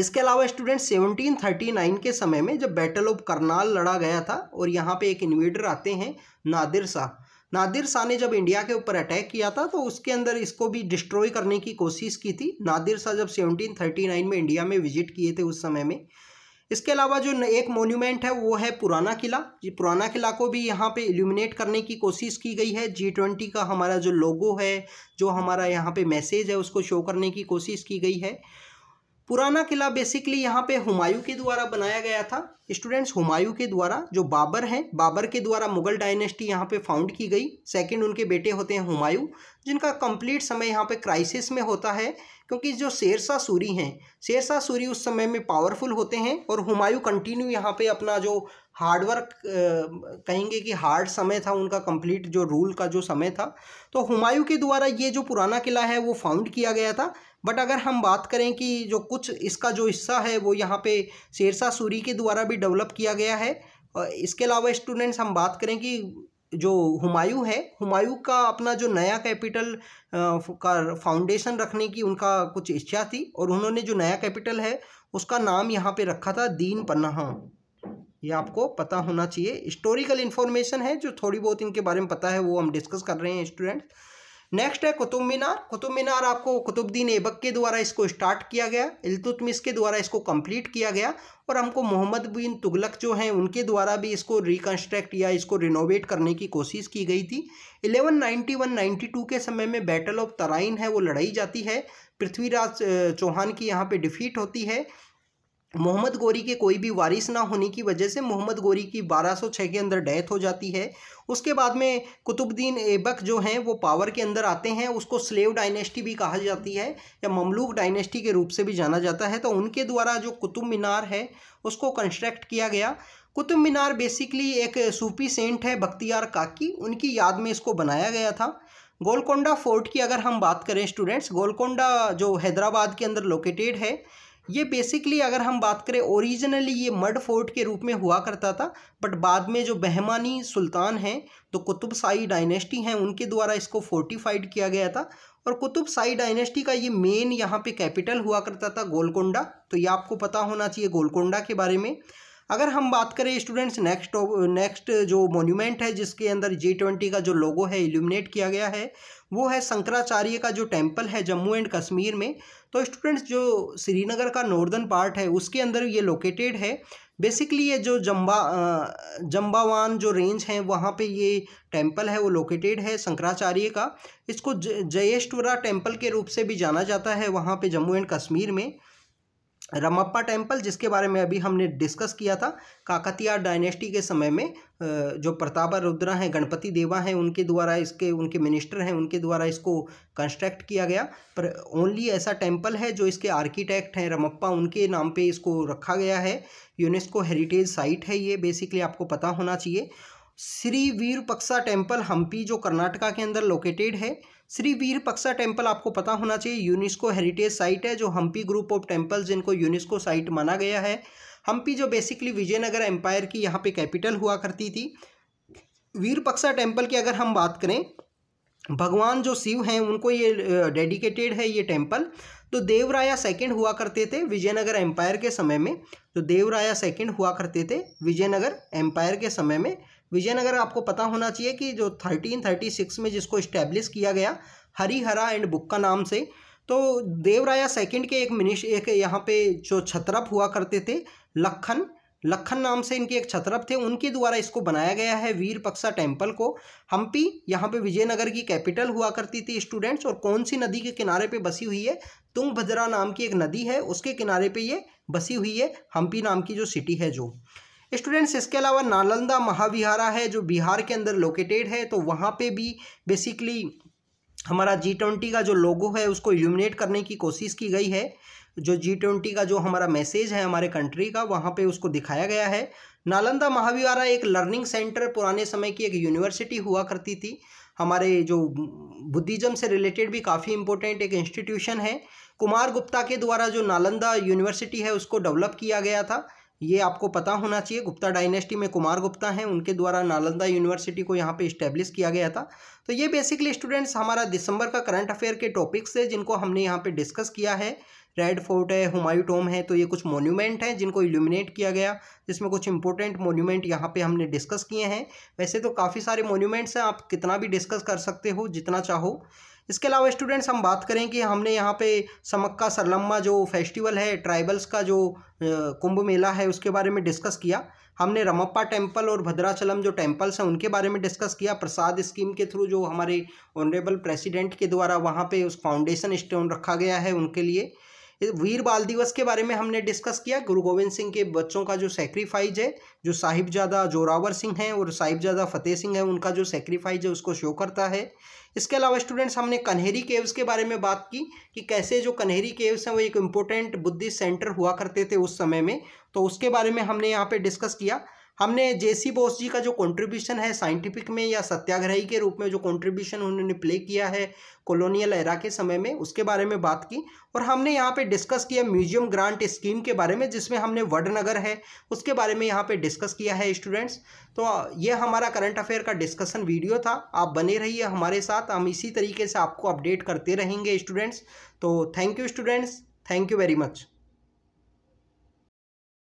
इसके अलावा स्टूडेंट 1739 के समय में जब बैटल ऑफ करनाल लड़ा गया था और यहाँ पे एक इन्वेडर आते हैं नादिर शाह नादिर शाह ने जब इंडिया के ऊपर अटैक किया था तो उसके अंदर इसको भी डिस्ट्रॉय करने की कोशिश की थी नादिर शाह जब 1739 में इंडिया में विजिट किए थे उस समय में इसके अलावा जो एक मोन्यूमेंट है वो है पुराना किला पुराना किला को भी यहाँ पे इल्यूमिनेट करने की कोशिश की गई है जी ट्वेंटी का हमारा जो लोगो है जो हमारा यहाँ पे मैसेज है उसको शो करने की कोशिश की गई है पुराना किला बेसिकली यहाँ पे हुमायूं के द्वारा बनाया गया था स्टूडेंट्स हुमायूं के द्वारा जो बाबर हैं बाबर के द्वारा मुगल डायनेस्टी यहाँ पे फाउंड की गई सेकंड उनके बेटे होते हैं हुमायूं जिनका कंप्लीट समय यहाँ पे क्राइसिस में होता है क्योंकि जो शेरशाह सूरी हैं शेरशाह सूरी उस समय में पावरफुल होते हैं और हुमायूं कंटिन्यू यहाँ पे अपना जो हार्डवर्क कहेंगे कि हार्ड समय था उनका कंप्लीट जो रूल का जो समय था तो हुमायूं के द्वारा ये जो पुराना किला है वो फाउंड किया गया था बट अगर हम बात करें कि जो कुछ इसका जो हिस्सा है वो यहाँ पे शेरशाह सूरी के द्वारा भी डेवलप किया गया है इसके अलावा स्टूडेंट्स हम बात करें कि जो हुमायूं है हुमायूं का अपना जो नया कैपिटल का फाउंडेशन रखने की उनका कुछ इच्छा थी और उन्होंने जो नया कैपिटल है उसका नाम यहाँ पे रखा था दीन पन्ना ये आपको पता होना चाहिए हिस्टोरिकल इन्फॉर्मेशन है जो थोड़ी बहुत इनके बारे में पता है वो हम डिस्कस कर रहे हैं स्टूडेंट्स नेक्स्ट है कुतुब मीनार कुतुब मीनार आपको कुतुबद्दीन ऐबक के द्वारा इसको स्टार्ट किया गया इल्तुतमिस के द्वारा इसको कंप्लीट किया गया और हमको मोहम्मद बिन तुगलक जो हैं उनके द्वारा भी इसको रिकन्स्ट्रक्ट या इसको रिनोवेट करने की कोशिश की गई थी 1191-92 के समय में बैटल ऑफ तराइन है वो लड़ाई जाती है पृथ्वीराज चौहान की यहाँ पर डिफीट होती है मोहम्मद गोरी के कोई भी वारिस ना होने की वजह से मोहम्मद गोरी की 1206 के अंदर डेथ हो जाती है उसके बाद में कुतुबुद्दीन ऐबक जो हैं वो पावर के अंदर आते हैं उसको स्लेव डायनेस्टी भी कहा जाती है या ममलूक डायनेस्टी के रूप से भी जाना जाता है तो उनके द्वारा जो कुतुब मीनार है उसको कंस्ट्रक्ट किया गया कुतुब मीनार बेसिकली एक सूफी सेंट है बख्तियार काकी उनकी याद में इसको बनाया गया था गोलकोंडा फोर्ट की अगर हम बात करें स्टूडेंट्स गोलकोंडा जो हैदराबाद के अंदर लोकेटेड है ये बेसिकली अगर हम बात करें ओरिजिनली ये मड फोर्ट के रूप में हुआ करता था बट बाद में जो बहमानी सुल्तान हैं तो कुतुब शाही डायनेस्टी हैं उनके द्वारा इसको फोर्टिफाइड किया गया था और कुतुब शाही डायनेस्टी का ये मेन यहाँ पे कैपिटल हुआ करता था गोलकोंडा तो ये आपको पता होना चाहिए गोलकोंडा के बारे में अगर हम बात करें स्टूडेंट्स नेक्स्ट नेक्स्ट जो मोन्यूमेंट है जिसके अंदर जी ट्वेंटी का जो लोगो है इल्यूमिनेट किया गया है वो है शंकराचार्य का जो टेम्पल है जम्मू एंड कश्मीर में तो स्टूडेंट्स जो श्रीनगर का नॉर्दर्न पार्ट है उसके अंदर ये लोकेटेड है बेसिकली ये जो जम्बा जम्बावान जो रेंज है वहाँ पे ये टेम्पल है वो लोकेटेड है शंकराचार्य का इसको जयेश्वरा टेम्पल के रूप से भी जाना जाता है वहाँ पे जम्मू एंड कश्मीर में रमप्पा टेम्पल जिसके बारे में अभी हमने डिस्कस किया था काकतिया डायनेस्टी के समय में जो प्रतापा रुद्रा हैं गणपति देवा हैं उनके द्वारा इसके उनके मिनिस्टर हैं उनके द्वारा इसको कंस्ट्रक्ट किया गया पर ओनली ऐसा टेम्पल है जो इसके आर्किटेक्ट हैं रमप्पा उनके नाम पे इसको रखा गया है यूनेस्को हेरिटेज साइट है ये बेसिकली आपको पता होना चाहिए श्री वीरपक्सा टेम्पल हम्पी जो कर्नाटका के अंदर लोकेटेड है श्री वीरपक्सा टेम्पल आपको पता होना चाहिए यूनेस्को हेरिटेज साइट है जो हम्पी ग्रुप ऑफ टेम्पल जिनको यूनेस्को साइट माना गया है हम्पी जो बेसिकली विजयनगर एम्पायर की यहाँ पे कैपिटल हुआ करती थी वीरपक्सा टेम्पल की अगर हम बात करें भगवान जो शिव हैं उनको ये डेडिकेटेड है ये टेम्पल तो देवराया सेकेंड हुआ करते थे विजयनगर एम्पायर के समय में तो देवराया सेकेंड हुआ करते थे विजयनगर एम्पायर के समय में विजयनगर आपको पता होना चाहिए कि जो थर्टीन थर्टी सिक्स में जिसको इस्टेब्लिश किया गया हरिहरा एंड बुक्का नाम से तो देवराया सेकंड के एक मिनिश एक यहाँ पे जो छतरप हुआ करते थे लखन लखन नाम से इनके एक छतरप थे उनके द्वारा इसको बनाया गया है वीर पक्सा टेम्पल को हम्पी यहाँ पे विजयनगर की कैपिटल हुआ करती थी स्टूडेंट्स और कौन सी नदी के किनारे पे बसी हुई है तुंग भद्रा नाम की एक नदी है उसके किनारे पे ये बसी हुई है हम्पी नाम की जो सिटी है जो स्टूडेंट्स इसके अलावा नालंदा महाविहारा है जो बिहार के अंदर लोकेटेड है तो वहाँ पे भी बेसिकली हमारा जी ट्वेंटी का जो लोगो है उसको इल्यूमिनेट करने की कोशिश की गई है जो जी ट्वेंटी का जो हमारा मैसेज है हमारे कंट्री का वहाँ पे उसको दिखाया गया है नालंदा महाविहारा एक लर्निंग सेंटर पुराने समय की एक यूनिवर्सिटी हुआ करती थी हमारे जो बुद्धिज़्म से रिलेटेड भी काफ़ी इंपॉर्टेंट एक इंस्टीट्यूशन है कुमार गुप्ता के द्वारा जो नालंदा यूनिवर्सिटी है उसको डेवलप किया गया था ये आपको पता होना चाहिए गुप्ता डायनेस्टी में कुमार गुप्ता हैं उनके द्वारा नालंदा यूनिवर्सिटी को यहाँ पे इस्टेब्लिश किया गया था तो ये बेसिकली स्टूडेंट्स हमारा दिसंबर का करंट अफेयर के टॉपिक्स है जिनको हमने यहाँ पे डिस्कस किया है रेड फोर्ट है हुमायूं टोम है तो ये कुछ मोन्यूमेंट हैं जिनको इल्यूमिनेट किया गया जिसमें कुछ इंपॉर्टेंट मोन्यूमेंट यहाँ पे हमने डिस्कस किए हैं वैसे तो काफ़ी सारे मोन्यूमेंट्स हैं आप कितना भी डिस्कस कर सकते हो जितना चाहो इसके अलावा स्टूडेंट्स हम बात करें कि हमने यहाँ पे समक्का सरलम्मा जो फेस्टिवल है ट्राइबल्स का जो कुंभ मेला है उसके बारे में डिस्कस किया हमने रमप्पा टेम्पल और भद्राचलम जो टेम्पल्स हैं उनके बारे में डिस्कस किया प्रसाद स्कीम के थ्रू जो हमारे ऑनरेबल प्रेसिडेंट के द्वारा वहाँ पे उस फाउंडेशन स्टोन रखा गया है उनके लिए वीर बाल दिवस के बारे में हमने डिस्कस किया गुरु गोविंद सिंह के बच्चों का जो सेक्रीफाइज है जो साहिबजादा जोरावर सिंह हैं और साहिबजादा फतेह सिंह है उनका जो सेक्रीफाइज है उसको शो करता है इसके अलावा स्टूडेंट्स हमने कन्हेरी केव्स के बारे में बात की कि कैसे जो कन्हेरी केव्स हैं वो एक इम्पोर्टेंट बुद्धिस्ट सेंटर हुआ करते थे उस समय में तो उसके बारे में हमने यहाँ पर डिस्कस किया हमने जेसी बोस जी का जो कंट्रीब्यूशन है साइंटिफिक में या सत्याग्रही के रूप में जो कंट्रीब्यूशन उन्होंने प्ले किया है कॉलोनियल एरा के समय में उसके बारे में बात की और हमने यहाँ पे डिस्कस किया म्यूजियम ग्रांट स्कीम के बारे में जिसमें हमने वडनगर है उसके बारे में यहाँ पे डिस्कस किया है स्टूडेंट्स तो ये हमारा करंट अफेयर का डिस्कसन वीडियो था आप बने रहिए हमारे साथ हम इसी तरीके से आपको अपडेट करते रहेंगे स्टूडेंट्स तो thank you students thank you very much